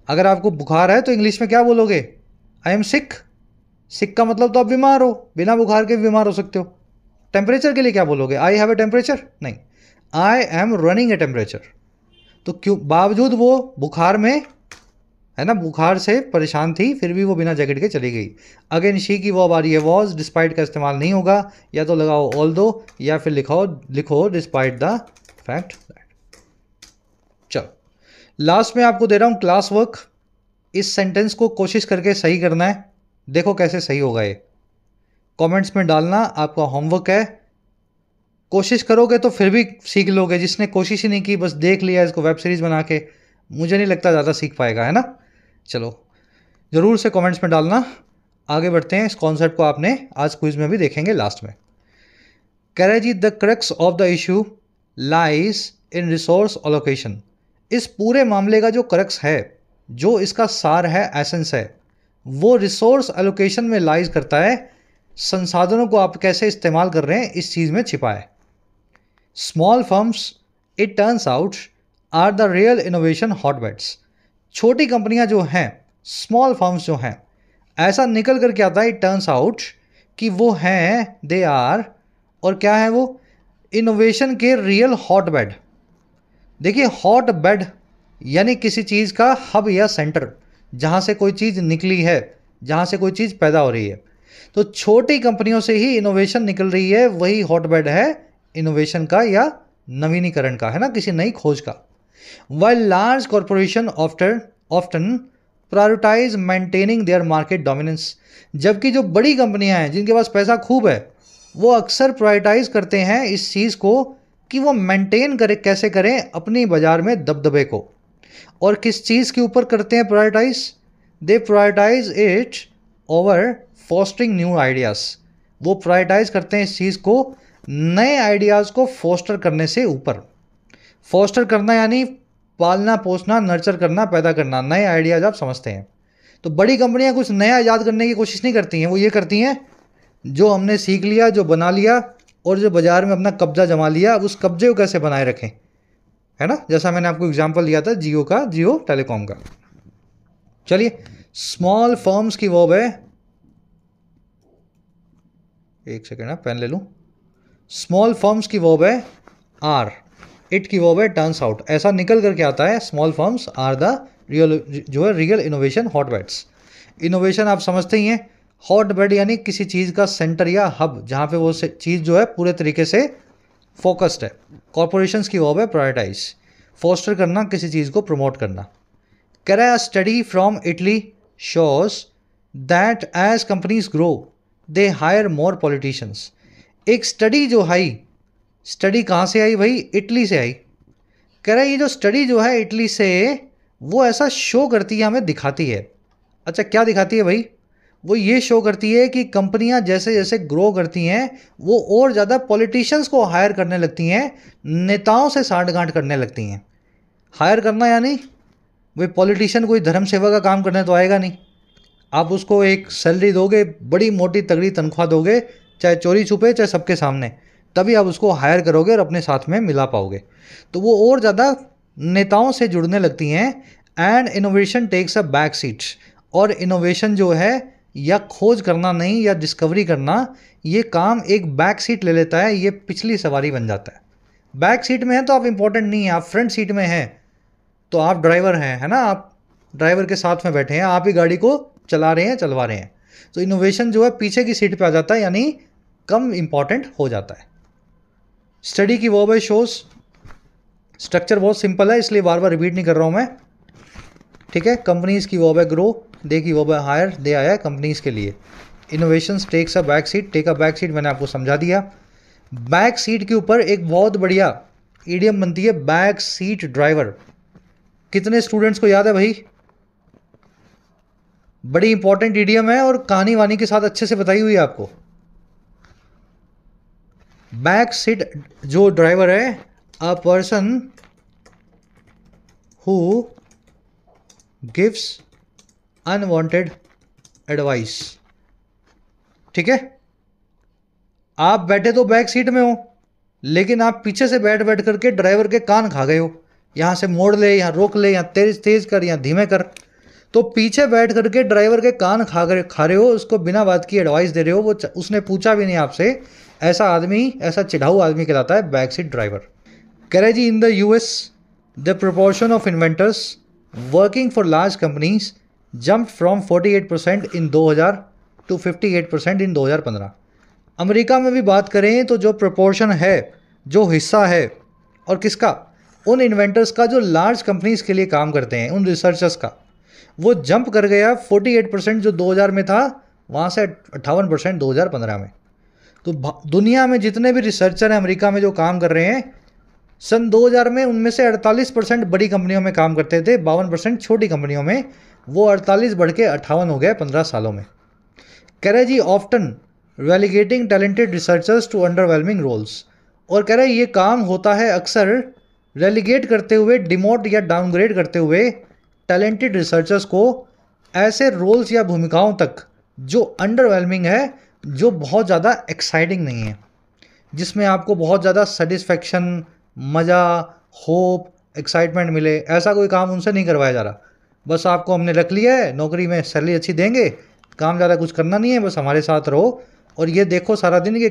अगर आपको बुखार है तो इंग्लिश में क्या बोलोगे आई एम सिक सिक का मतलब तो आप बीमार हो बिना बुखार के भी बीमार हो सकते हो टेम्परेचर के लिए क्या बोलोगे आई हैव ए टेम्परेचर नहीं I am running a temperature तो क्यों बावजूद वो बुखार में है ना बुखार से परेशान थी फिर भी वो बिना जैकेट के चली गई अगेन शी की वो आ रही है वॉज डिस्पाइट का इस्तेमाल नहीं होगा या तो लगाओ ऑल दो या फिर लिखाओ लिखो डिस्पाइट द फैक्ट दैट चलो लास्ट में आपको दे रहा हूँ क्लास वर्क इस सेंटेंस को कोशिश करके सही करना है देखो कैसे सही होगा ये कमेंट्स में डालना आपका होमवर्क है कोशिश करोगे तो फिर भी सीख लोगे जिसने कोशिश ही नहीं की बस देख लिया इसको वेब सीरीज़ बना के मुझे नहीं लगता ज़्यादा सीख पाएगा है ना चलो ज़रूर से कमेंट्स में डालना आगे बढ़ते हैं इस कॉन्सेप्ट को आपने आज क्विज में भी देखेंगे लास्ट में कह रहे जी the crux of the issue lies in resource allocation इस पूरे मामले का जो करक्स है जो इसका सार है एसेंस है वो रिसोर्स एलोकेशन में लाइज करता है संसाधनों को आप कैसे इस्तेमाल कर रहे हैं इस चीज़ में छिपा है small firms it turns out are the real innovation hotbeds छोटी कंपनियां जो हैं स्मॉल फर्म्स जो हैं ऐसा निकल कर के आता है इट टर्न्स आउट कि वो हैं दे आर और क्या है वो इनोवेशन के रियल हॉटबेड देखिए हॉट बेड यानी किसी चीज़ का हब या सेंटर जहाँ से कोई चीज़ निकली है जहाँ से कोई चीज़ पैदा हो रही है तो छोटी कंपनियों से ही इनोवेशन निकल रही है वही हॉट बेड है इनोवेशन का या नवीनीकरण का है ना किसी नई खोज का while large corporation often often prioritize maintaining their market dominance जबकि जो बड़ी कंपनियां हैं जिनके पास पैसा खूब है वो अक्सर प्रायोरिटाइज करते हैं इस चीज़ को कि वो मेंटेन करे कैसे करें अपने बाज़ार में दबदबे को और किस चीज़ के ऊपर करते हैं prioritize they prioritize it over fostering new ideas वो प्रायोरिटाइज करते हैं इस चीज़ को नए आइडियाज़ को फोस्टर करने से ऊपर फोस्टर करना यानी पालना पोसना नर्चर करना पैदा करना नए आइडियाज़ आप समझते हैं तो बड़ी कंपनियां कुछ नया इजाद करने की कोशिश नहीं करती हैं वो ये करती हैं जो हमने सीख लिया जो बना लिया और जो बाज़ार में अपना कब्ज़ा जमा लिया उस कब्ज़े को कैसे बनाए रखें है ना जैसा मैंने आपको एग्जाम्पल दिया था जियो का जियो टेलीकॉम का चलिए स्मॉल फर्म्स की वॉब है एक सेकेंड ना पेन ले लूँ स्मॉल फर्म्स की वॉब है आर इट की वॉब है टर्नस आउट ऐसा निकल करके आता है small firms are the real जो है रियल इनोवेशन हॉटबैट्स इनोवेशन आप समझते ही हैं हॉट बेड यानी किसी चीज़ का सेंटर या हब जहाँ पे वो चीज़ जो है पूरे तरीके से फोकस्ड है कॉरपोरेशन की वॉब है प्रायोरिटाइज फोस्टर करना किसी चीज़ को प्रमोट करना कह रहा है study from Italy shows that as companies grow they hire more politicians एक स्टडी जो आई स्टडी कहाँ से आई भाई इटली से आई कह रहा है ये जो स्टडी जो है इटली से वो ऐसा शो करती है हमें दिखाती है अच्छा क्या दिखाती है भाई वो ये शो करती है कि कंपनियां जैसे जैसे ग्रो करती हैं वो और ज़्यादा पॉलिटिशियंस को हायर करने लगती हैं नेताओं से गांठ करने लगती हैं हायर करना यानी वे पॉलिटिशियन कोई धर्म सेवा का काम करने तो आएगा नहीं आप उसको एक सैलरी दोगे बड़ी मोटी तगड़ी तनख्वाह दोगे चाहे चोरी छुपे चाहे सबके सामने तभी आप उसको हायर करोगे और अपने साथ में मिला पाओगे तो वो और ज़्यादा नेताओं से जुड़ने लगती हैं and innovation takes a back seats और इनोवेशन जो है या खोज करना नहीं या डिस्कवरी करना ये काम एक बैक सीट ले लेता है ये पिछली सवारी बन जाता है बैक सीट में है तो आप इंपॉर्टेंट नहीं हैं आप फ्रंट सीट में हैं तो आप ड्राइवर हैं है ना आप ड्राइवर के साथ में बैठे हैं आप ही गाड़ी को चला रहे हैं चलवा रहे हैं तो इनोवेशन जो है पीछे की सीट पर आ जाता है यानी कम इंपॉर्टेंट हो जाता है स्टडी की वो बाई शोज स्ट्रक्चर बहुत सिंपल है इसलिए बार बार रिपीट नहीं कर रहा हूँ मैं ठीक है कंपनीज की वो बाय ग्रो दे की वो हायर दे आया कंपनीज के लिए innovation takes a back seat take a back seat मैंने आपको समझा दिया बैक सीट के ऊपर एक बहुत बढ़िया ईडीएम बनती है बैक सीट ड्राइवर कितने स्टूडेंट्स को याद है भाई बड़ी इंपॉर्टेंट ईडीएम है और कहानी वानी के साथ अच्छे से बताई हुई है आपको बैक सीट जो ड्राइवर है a person who gives unwanted advice ठीक है आप बैठे तो बैक सीट में हो लेकिन आप पीछे से बैठ बैठ करके ड्राइवर के कान खा गए हो यहाँ से मोड़ ले या रोक ले या तेज तेज कर या धीमे कर तो पीछे बैठ करके ड्राइवर के कान खा कर खा रहे हो उसको बिना बात की एडवाइस दे रहे हो वो उसने पूछा भी नहीं आपसे ऐसा आदमी ऐसा चिढ़ाऊ आदमी कहलाता है बैक सीट ड्राइवर कह रहे जी in the US the proportion of inventors working for large companies jump from 48 percent in 2000 to 58 percent in 2015 America में भी बात करें तो जो प्रोपोर्शन है जो हिस्सा है और किसका उन इन्वेंटर्स का जो लार्ज कंपनीज के लिए काम करते हैं उन रिसर्चर्स का वो जंप कर गया 48 परसेंट जो 2000 में था वहाँ से अट्ठावन परसेंट दो में तो दुनिया में जितने भी रिसर्चर हैं अमेरिका में जो काम कर रहे हैं सन 2000 में उनमें से 48 परसेंट बड़ी कंपनियों में काम करते थे बावन परसेंट छोटी कंपनियों में वो 48 बढ़ के अट्ठावन हो गए 15 सालों में कह रहे जी often relegating talented researchers to underwhelming roles और कह रहे ये काम होता है अक्सर रेलीगेट करते हुए डिमोट या डाउनग्रेड करते हुए टैलेंटेड रिसर्चर्स को ऐसे रोल्स या भूमिकाओं तक जो अंडरवेलमिंग है जो बहुत ज़्यादा एक्साइटिंग नहीं है जिसमें आपको बहुत ज़्यादा सेटिस्फेक्शन मज़ा होप एक्साइटमेंट मिले ऐसा कोई काम उनसे नहीं करवाया जा रहा बस आपको हमने रख लिया है नौकरी में सैलरी अच्छी देंगे काम ज़्यादा कुछ करना नहीं है बस हमारे साथ रहो और ये देखो सारा दिन कि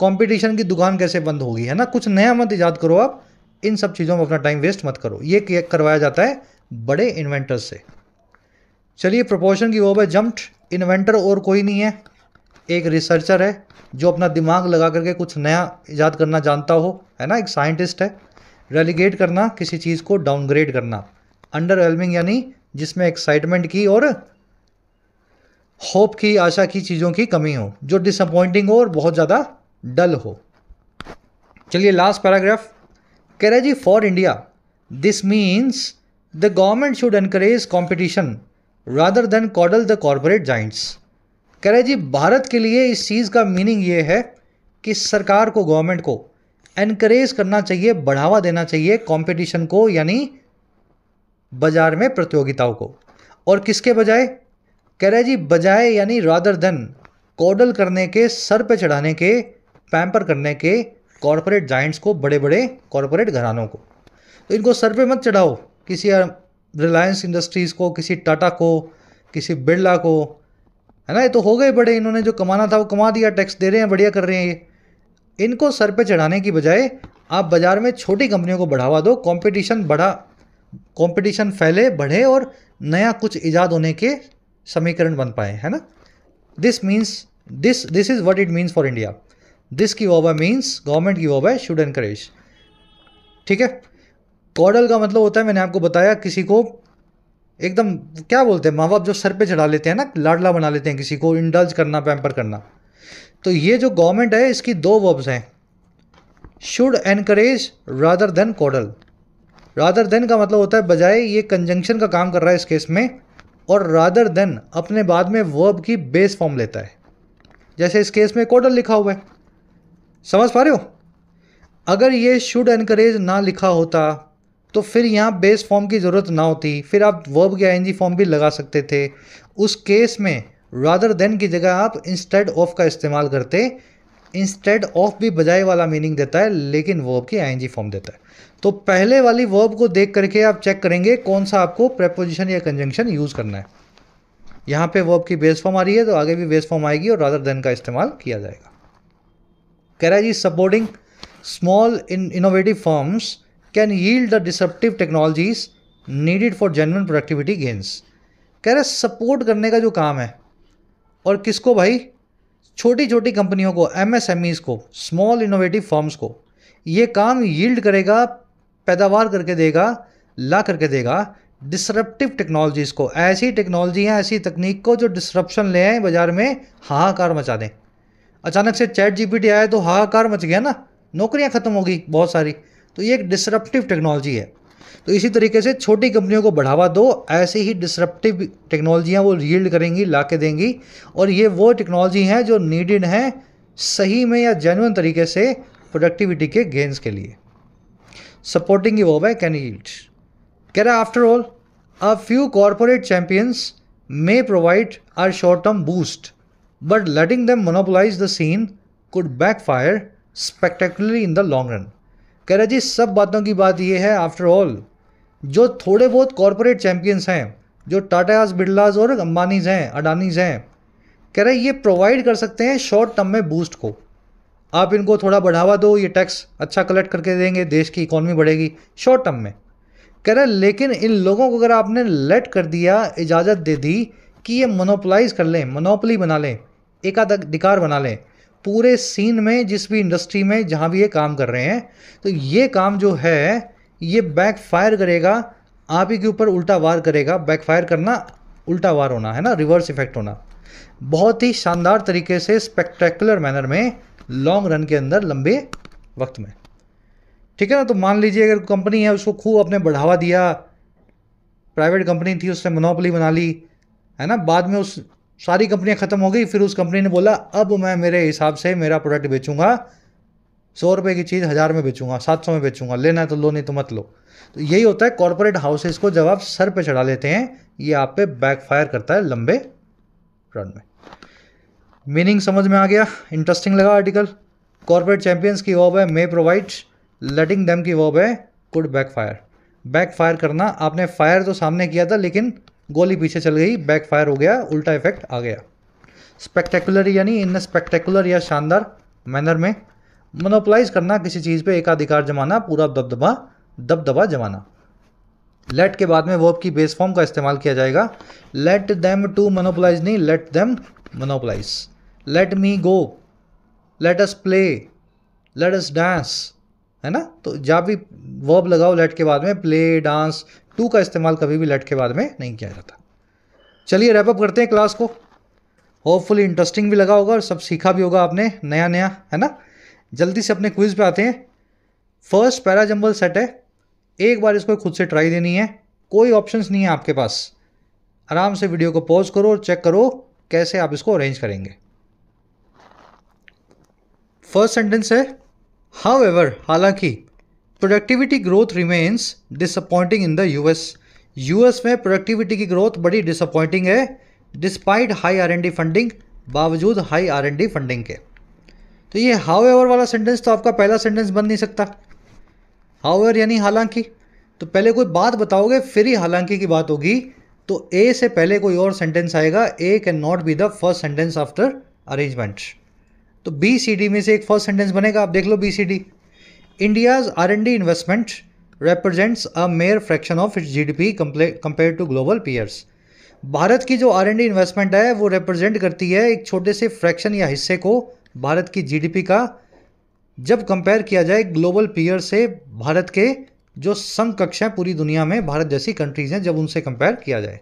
कंपटीशन की दुकान कैसे बंद होगी है ना कुछ नया मत ईजाद करो आप इन सब चीज़ों में अपना टाइम वेस्ट मत करो ये करवाया जाता है बड़े इन्वेंटर से चलिए प्रपोर्शन की वो है जम्प्ट इन्वेंटर और कोई नहीं है एक रिसर्चर है जो अपना दिमाग लगा करके कुछ नया ईजाद करना जानता हो है ना एक साइंटिस्ट है रेलीगेट करना किसी चीज़ को डाउनग्रेड करना अंडरवेलमिंग यानी जिसमें एक्साइटमेंट की और होप की आशा की चीज़ों की कमी हो जो डिसअपॉइंटिंग हो और बहुत ज़्यादा डल हो चलिए लास्ट पैराग्राफ कह रहे जी for India this means the government should encourage competition rather than coddle the corporate giants कह रहे जी भारत के लिए इस चीज़ का मीनिंग ये है कि सरकार को गवर्नमेंट को एनकरेज करना चाहिए बढ़ावा देना चाहिए कंपटीशन को यानी बाज़ार में प्रतियोगिताओं को और किसके बजाय कह रहे जी बजाय यानी रादर धन कॉडल करने के सर पे चढ़ाने के पैम्पर करने के कॉरपोरेट जाइंट्स को बड़े बड़े कॉरपोरेट घरानों को तो इनको सर पे मत चढ़ाओ किसी रिलायंस इंडस्ट्रीज़ को किसी टाटा को किसी बिरला को है ना ये तो हो गए बड़े इन्होंने जो कमाना था वो कमा दिया टैक्स दे रहे हैं बढ़िया कर रहे हैं ये इनको सर पे चढ़ाने की बजाय आप बाज़ार में छोटी कंपनियों को बढ़ावा दो कंपटीशन बढ़ा कंपटीशन फैले बढ़े और नया कुछ ईजाद होने के समीकरण बन पाए है ना this means this this is what it means for India this की है मीन्स गवर्नमेंट की है शुड एनकरेज ठीक है कॉडल का मतलब होता है मैंने आपको बताया किसी को एकदम क्या बोलते हैं माँ बाप जो सर पे चढ़ा लेते हैं ना लाडला बना लेते हैं किसी को इंडल्ज करना पैम्पर करना तो ये जो गवर्नमेंट है इसकी दो वर्ब्स हैं should encourage rather than coddle rather than का मतलब होता है बजाय ये कंजंक्शन का काम कर रहा है इस केस में और रादर देन अपने बाद में वर्ब की बेस फॉर्म लेता है जैसे इस केस में कोडल लिखा हुआ है समझ पा रहे हो अगर ये शुड एनकरेज ना लिखा होता तो फिर यहाँ बेस फॉर्म की ज़रूरत ना होती फिर आप वर्ब के आई फॉर्म भी लगा सकते थे उस केस में रादर देन की जगह आप इंस्टेड ऑफ का इस्तेमाल करते इंस्टेड ऑफ भी बजाय वाला मीनिंग देता है लेकिन वर्ब की आईएनजी फॉर्म देता है तो पहले वाली वर्ब को देख करके आप चेक करेंगे कौन सा आपको प्रेपोजिशन या कंजंक्शन यूज़ करना है यहां पे वर्ब की बेस फॉर्म आ रही है तो आगे भी बेस फॉर्म आएगी और रादर देन का इस्तेमाल किया जाएगा कह रहा है जी supporting small in innovative forms can yield the disruptive technologies needed for genuine productivity gains कह रहा है सपोर्ट करने का जो काम है और किसको भाई छोटी छोटी कंपनियों को एमएसएमईज को स्मॉल इनोवेटिव फॉर्म्स को ये काम यील्ड करेगा पैदावार करके देगा ला करके देगा डिसरप्टिव टेक्नोलॉजीज़ को ऐसी टेक्नोलॉजी या ऐसी तकनीक को जो डिसरप्शन ले आए बाज़ार में हाहाकार मचा दें अचानक से चैट जीपीटी आया तो हाहाकार मच गया ना नौकरियां ख़त्म हो गई बहुत सारी तो ये एक डिसरप्टिव टेक्नोलॉजी है तो इसी तरीके से छोटी कंपनियों को बढ़ावा दो ऐसे ही डिसरप्टिव टेक्नोलॉजियाँ वो रील्ड करेंगी ला के देंगी और ये वो टेक्नोलॉजी हैं जो नीडेड हैं सही में या जेनुअन तरीके से प्रोडक्टिविटी के गेंस के लिए सपोर्टिंग वो बाय कैन यील्ड रहा after all a few corporate champions provide are short term boost but letting them monopolize the scene could backfire spectacularly in the long run कह रहा जी सब बातों की बात यह है आफ्टर ऑल जो थोड़े बहुत कॉरपोरेट चैम्पियंस हैं जो टाटाज बिरलाज और अंबानीज हैं अडानीज हैं कह रहे ये प्रोवाइड कर सकते हैं शॉर्ट टर्म में बूस्ट को आप इनको थोड़ा बढ़ावा दो ये टैक्स अच्छा कलेक्ट करके देंगे देश की इकोनॉमी बढ़ेगी शॉर्ट टर्म में कह रहे लेकिन इन लोगों को अगर आपने लेट कर दिया इजाज़त दे दी कि ये मोनोपलाइज कर लें मोनोपली बना लें एकाधिकार बना लें पूरे सीन में जिस भी इंडस्ट्री में जहाँ भी ये काम कर रहे हैं तो ये काम जो है ये बैक फायर करेगा आप ही के ऊपर उल्टा वार करेगा बैक फायर करना उल्टा वार होना है ना रिवर्स इफेक्ट होना बहुत ही शानदार तरीके से स्पेक्टेकुलर मैनर में लॉन्ग रन के अंदर लंबे वक्त में ठीक है ना तो मान लीजिए अगर कंपनी है उसको खूब अपने बढ़ावा दिया प्राइवेट कंपनी थी उसने मोनोपली बना ली है ना बाद में उस सारी कंपनियां ख़त्म हो गई फिर उस कंपनी ने बोला अब मैं मेरे हिसाब से मेरा प्रोडक्ट बेचूंगा सौ रुपये की चीज़ हज़ार में बेचूंगा सात सौ में बेचूंगा लेना है तो लो नहीं तो मत लो तो यही होता है कॉरपोरेट हाउसेस को जब आप सर पे चढ़ा लेते हैं ये आप पे बैकफायर करता है लंबे रन में मीनिंग समझ में आ गया इंटरेस्टिंग लगा आर्टिकल कॉरपोरेट चैंपियंस की वॉब है मे प्रोवाइड लेटिंग दैम की वॉब है कुड बैकफायर बैकफायर करना आपने फायर तो सामने किया था लेकिन गोली पीछे चल गई बैकफायर हो गया उल्टा इफेक्ट आ गया स्पेक्टेकुलर यानी इन स्पेक्टेकुलर या शानदार मैनर में मोनोपलाइज करना किसी चीज़ पे एकाधिकार जमाना पूरा दबदबा दबदबा जमाना लेट के बाद में वर्ब की बेस फॉर्म का इस्तेमाल किया जाएगा लेट देम टू मोनोपलाइज नहीं let them monopolize let me go let us play let us dance है ना तो जब भी वर्ब लगाओ लेट के बाद में प्ले डांस टू का इस्तेमाल कभी भी लेट के बाद में नहीं किया जाता चलिए रैपअप करते हैं क्लास को होपफुली इंटरेस्टिंग भी लगा होगा और सब सीखा भी होगा आपने नया नया है ना जल्दी से अपने क्विज पे आते हैं फर्स्ट पैराजम्बल सेट है एक बार इसको खुद से ट्राई देनी है कोई ऑप्शंस नहीं है आपके पास आराम से वीडियो को पॉज करो और चेक करो कैसे आप इसको अरेंज करेंगे फर्स्ट सेंटेंस है हाउ एवर हालांकि productivity growth remains disappointing in the US US में प्रोडक्टिविटी की ग्रोथ बड़ी डिसअपॉइंटिंग है despite high R N D funding बावजूद high R N D funding के तो ये हाउ एवर वाला सेंटेंस तो आपका पहला सेंटेंस बन नहीं सकता हाउ एवर यानी हालांकि तो पहले कोई बात बताओगे फिर ही हालांकि की बात होगी तो ए से पहले कोई और सेंटेंस आएगा A can not be the first sentence after arrangement तो बी सी डी में से एक फर्स्ट सेंटेंस बनेगा आप देख लो B C D India's R N D investment represents a mere fraction of its G D P compare to global peers Bharat की जो आर एन डी इन्वेस्टमेंट है वो रिप्रेजेंट करती है एक छोटे से फ्रैक्शन या हिस्से को भारत की जीडीपी का जब कंपेयर किया जाए ग्लोबल पीयर से भारत के जो समकक्ष हैं पूरी दुनिया में भारत जैसी कंट्रीज़ हैं जब उनसे कंपेयर किया जाए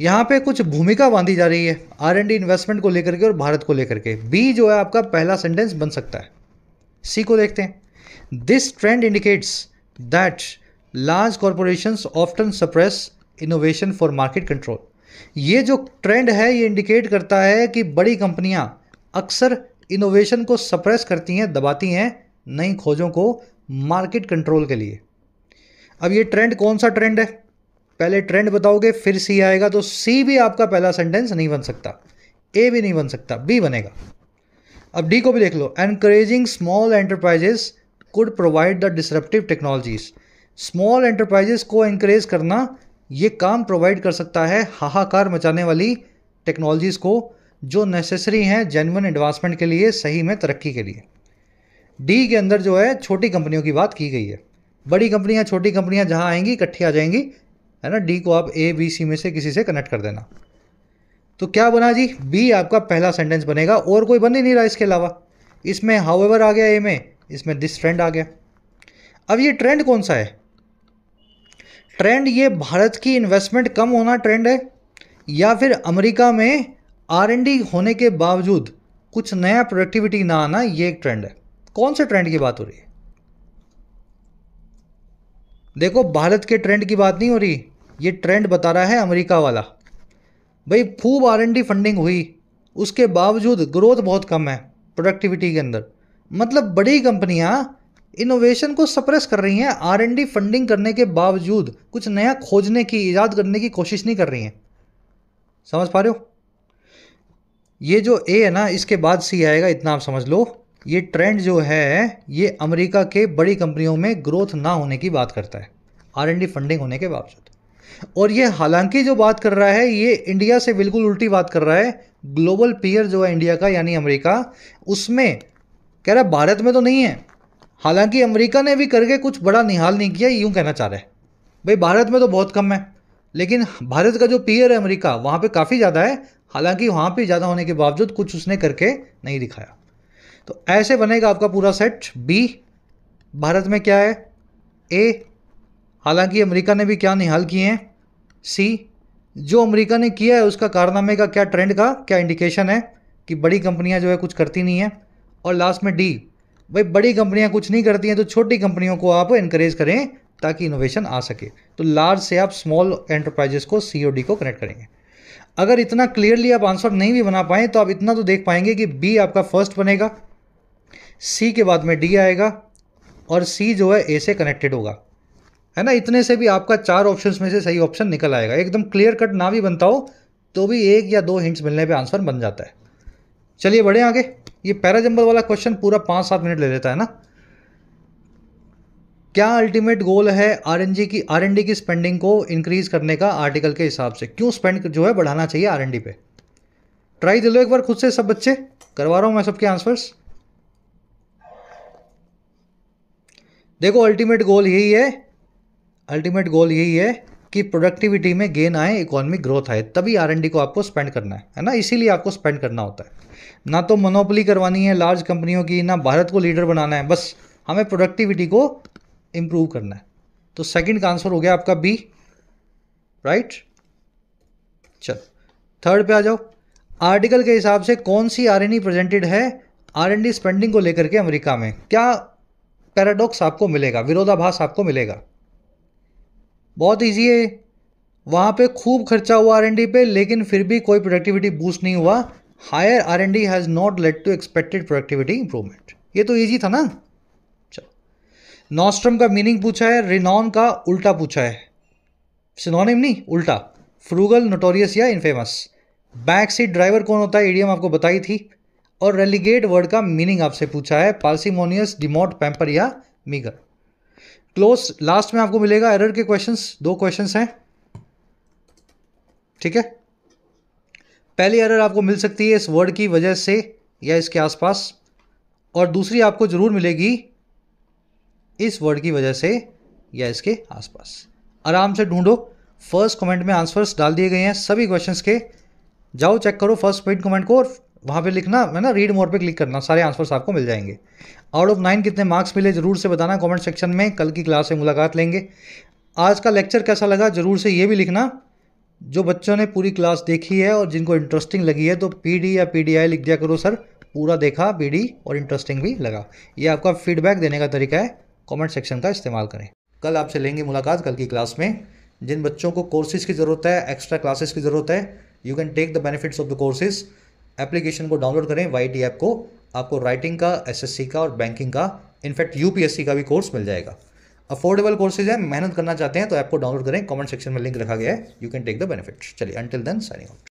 यहाँ पे कुछ भूमिका बांधी जा रही है आर एंड डी इन्वेस्टमेंट को लेकर के और भारत को लेकर के बी जो है आपका पहला सेंटेंस बन सकता है सी को देखते हैं this trend indicates that large corporation often suppress innovation for market control ये जो ट्रेंड है ये इंडिकेट करता है कि बड़ी कंपनियाँ अक्सर इनोवेशन को सप्रेस करती हैं दबाती हैं नई खोजों को मार्केट कंट्रोल के लिए अब ये ट्रेंड कौन सा ट्रेंड है पहले ट्रेंड बताओगे फिर सी आएगा तो सी भी आपका पहला सेंटेंस नहीं बन सकता ए भी नहीं बन सकता बी बनेगा अब डी को भी देख लो encouraging small enterprises could provide the disruptive technologies small enterprises को एनकरेज करना ये काम प्रोवाइड कर सकता है हाहाकार मचाने वाली टेक्नोलॉजीज़ को जो नेसेसरी हैं जेनुअन एडवांसमेंट के लिए सही में तरक्की के लिए डी के अंदर जो है छोटी कंपनियों की बात की गई है बड़ी कंपनियां छोटी कंपनियां जहां आएंगी इकट्ठी आ जाएंगी है ना डी को आप ए बी सी में से किसी से कनेक्ट कर देना तो क्या बना जी बी आपका पहला सेंटेंस बनेगा और कोई बन ही नहीं रहा इसके अलावा इसमें हाउएवर आ गया ए में इसमें दिस ट्रेंड आ गया अब ये ट्रेंड कौन सा है ट्रेंड ये भारत की इन्वेस्टमेंट कम होना ट्रेंड है या फिर अमेरिका में आर एन डी होने के बावजूद कुछ नया प्रोडक्टिविटी ना आना ये एक ट्रेंड है कौन से ट्रेंड की बात हो रही है देखो भारत के ट्रेंड की बात नहीं हो रही ये ट्रेंड बता रहा है अमेरिका वाला भाई खूब आर एन डी फंडिंग हुई उसके बावजूद ग्रोथ बहुत कम है प्रोडक्टिविटी के अंदर मतलब बड़ी कंपनियां हाँ, इनोवेशन को सप्रेस कर रही हैं आर एन डी फंडिंग करने के बावजूद कुछ नया खोजने की ईजाद करने की कोशिश नहीं कर रही हैं समझ पा रहे हो ये जो ए है ना इसके बाद सी आएगा इतना आप समझ लो ये ट्रेंड जो है ये अमेरिका के बड़ी कंपनियों में ग्रोथ ना होने की बात करता है आर डी फंडिंग होने के बावजूद और ये हालांकि जो बात कर रहा है ये इंडिया से बिल्कुल उल्टी बात कर रहा है ग्लोबल पीयर जो है इंडिया का यानी अमेरिका उसमें कह रहा है भारत में तो नहीं है हालांकि अमेरिका ने भी करके कुछ बड़ा निहाल नहीं किया यूं कहना चाह रहा है भाई भारत में तो बहुत कम है लेकिन भारत का जो पीयर है अमेरिका वहाँ पे काफ़ी ज़्यादा है हालांकि वहाँ पे ज़्यादा होने के बावजूद कुछ उसने करके नहीं दिखाया तो ऐसे बनेगा आपका पूरा सेट बी भारत में क्या है ए हालांकि अमेरिका ने भी क्या निहाल किए हैं सी जो अमेरिका ने किया है उसका कारनामे का क्या ट्रेंड का क्या इंडिकेशन है कि बड़ी कंपनियां जो है कुछ करती नहीं हैं और लास्ट में डी भाई बड़ी कंपनियां कुछ नहीं करती हैं तो छोटी कंपनियों को आप इनक्रेज करें ताकि इनोवेशन आ सके तो लार्ज से आप स्मॉल एंटरप्राइजेस को सी को कनेक्ट करेंगे अगर इतना क्लियरली आप आंसर नहीं भी बना पाए तो आप इतना तो देख पाएंगे कि बी आपका फर्स्ट बनेगा सी के बाद में डी आएगा और सी जो है ए से कनेक्टेड होगा है ना इतने से भी आपका चार ऑप्शंस में से सही ऑप्शन निकल आएगा एकदम क्लियर कट ना भी बनता हो तो भी एक या दो हिंट्स मिलने पे आंसर बन जाता है चलिए बढ़े आगे ये पैराजंबल वाला क्वेश्चन पूरा पाँच सात मिनट ले लेता है ना क्या अल्टीमेट गोल है आर की आर की स्पेंडिंग को इंक्रीज करने का आर्टिकल के हिसाब से क्यों स्पेंड जो है बढ़ाना चाहिए आर पे ट्राई दे लो एक बार खुद से सब बच्चे करवा रहा हूँ मैं सबके आंसर्स देखो अल्टीमेट गोल यही है अल्टीमेट गोल यही है कि प्रोडक्टिविटी में गेन आए इकोनॉमिक ग्रोथ आए तभी आर को आपको स्पेंड करना है है ना इसीलिए आपको स्पेंड करना होता है ना तो मोनोपली करवानी है लार्ज कंपनियों की ना भारत को लीडर बनाना है बस हमें प्रोडक्टिविटी को इम्प्रूव करना है तो सेकंड का आंसर हो गया आपका बी राइट चलो थर्ड पे आ जाओ आर्टिकल के हिसाब से कौन सी आर एन प्रेजेंटेड है आर एन डी स्पेंडिंग को लेकर के अमेरिका में क्या पैराडॉक्स आपको मिलेगा विरोधाभास आपको मिलेगा बहुत ईजी है वहां पे खूब खर्चा हुआ आर एन डी पे लेकिन फिर भी कोई प्रोडक्टिविटी बूस्ट नहीं हुआ higher R N D has not led to expected productivity improvement ये तो ईजी था ना नॉस्ट्रम का मीनिंग पूछा है रिनॉन का उल्टा पूछा है सिनोनिम नहीं उल्टा फ्रूगल नोटोरियस या इनफेमस बैक सीट ड्राइवर कौन होता है ईडीएम आपको बताई थी और रेलीगेट वर्ड का मीनिंग आपसे पूछा है पार्सिमोनियस डिमोट पैम्पर या मीगर क्लोज लास्ट में आपको मिलेगा एरर के क्वेश्चंस दो क्वेश्चंस हैं ठीक है पहली एरर आपको मिल सकती है इस वर्ड की वजह से या इसके आसपास और दूसरी आपको ज़रूर मिलेगी इस वर्ड की वजह से या इसके आसपास आराम से ढूंढो फर्स्ट कमेंट में आंसर्स डाल दिए गए हैं सभी क्वेश्चंस के जाओ चेक करो फर्स्ट पेड कमेंट को और वहाँ पे लिखना है ना रीड मोर पे क्लिक करना सारे आंसर्स आपको मिल जाएंगे आउट ऑफ नाइन कितने मार्क्स मिले ज़रूर से बताना कमेंट सेक्शन में कल की क्लास से मुलाकात लेंगे आज का लेक्चर कैसा लगा ज़रूर से ये भी लिखना जो बच्चों ने पूरी क्लास देखी है और जिनको इंटरेस्टिंग लगी है तो पी या पी लिख दिया करो सर पूरा देखा पी और इंटरेस्टिंग भी लगा ये आपका फीडबैक देने का तरीका है कमेंट सेक्शन का इस्तेमाल करें कल आपसे लेंगे मुलाकात कल की क्लास में जिन बच्चों को कोर्सेज़ की ज़रूरत है एक्स्ट्रा क्लासेस की ज़रूरत है you can take the benefits of the courses application को डाउनलोड करें वाई टी ऐप को आपको राइटिंग का एस का और बैंकिंग का इनफैक्ट यूपीएससी का भी कोर्स मिल जाएगा अफोर्डेबल कोर्सेज है मेहनत करना चाहते हैं तो ऐप को डाउनलोड करें कमेंट सेक्शन में लिंक रखा गया है you can take the benefits चलिए अंटिल देन साइनिंग आउट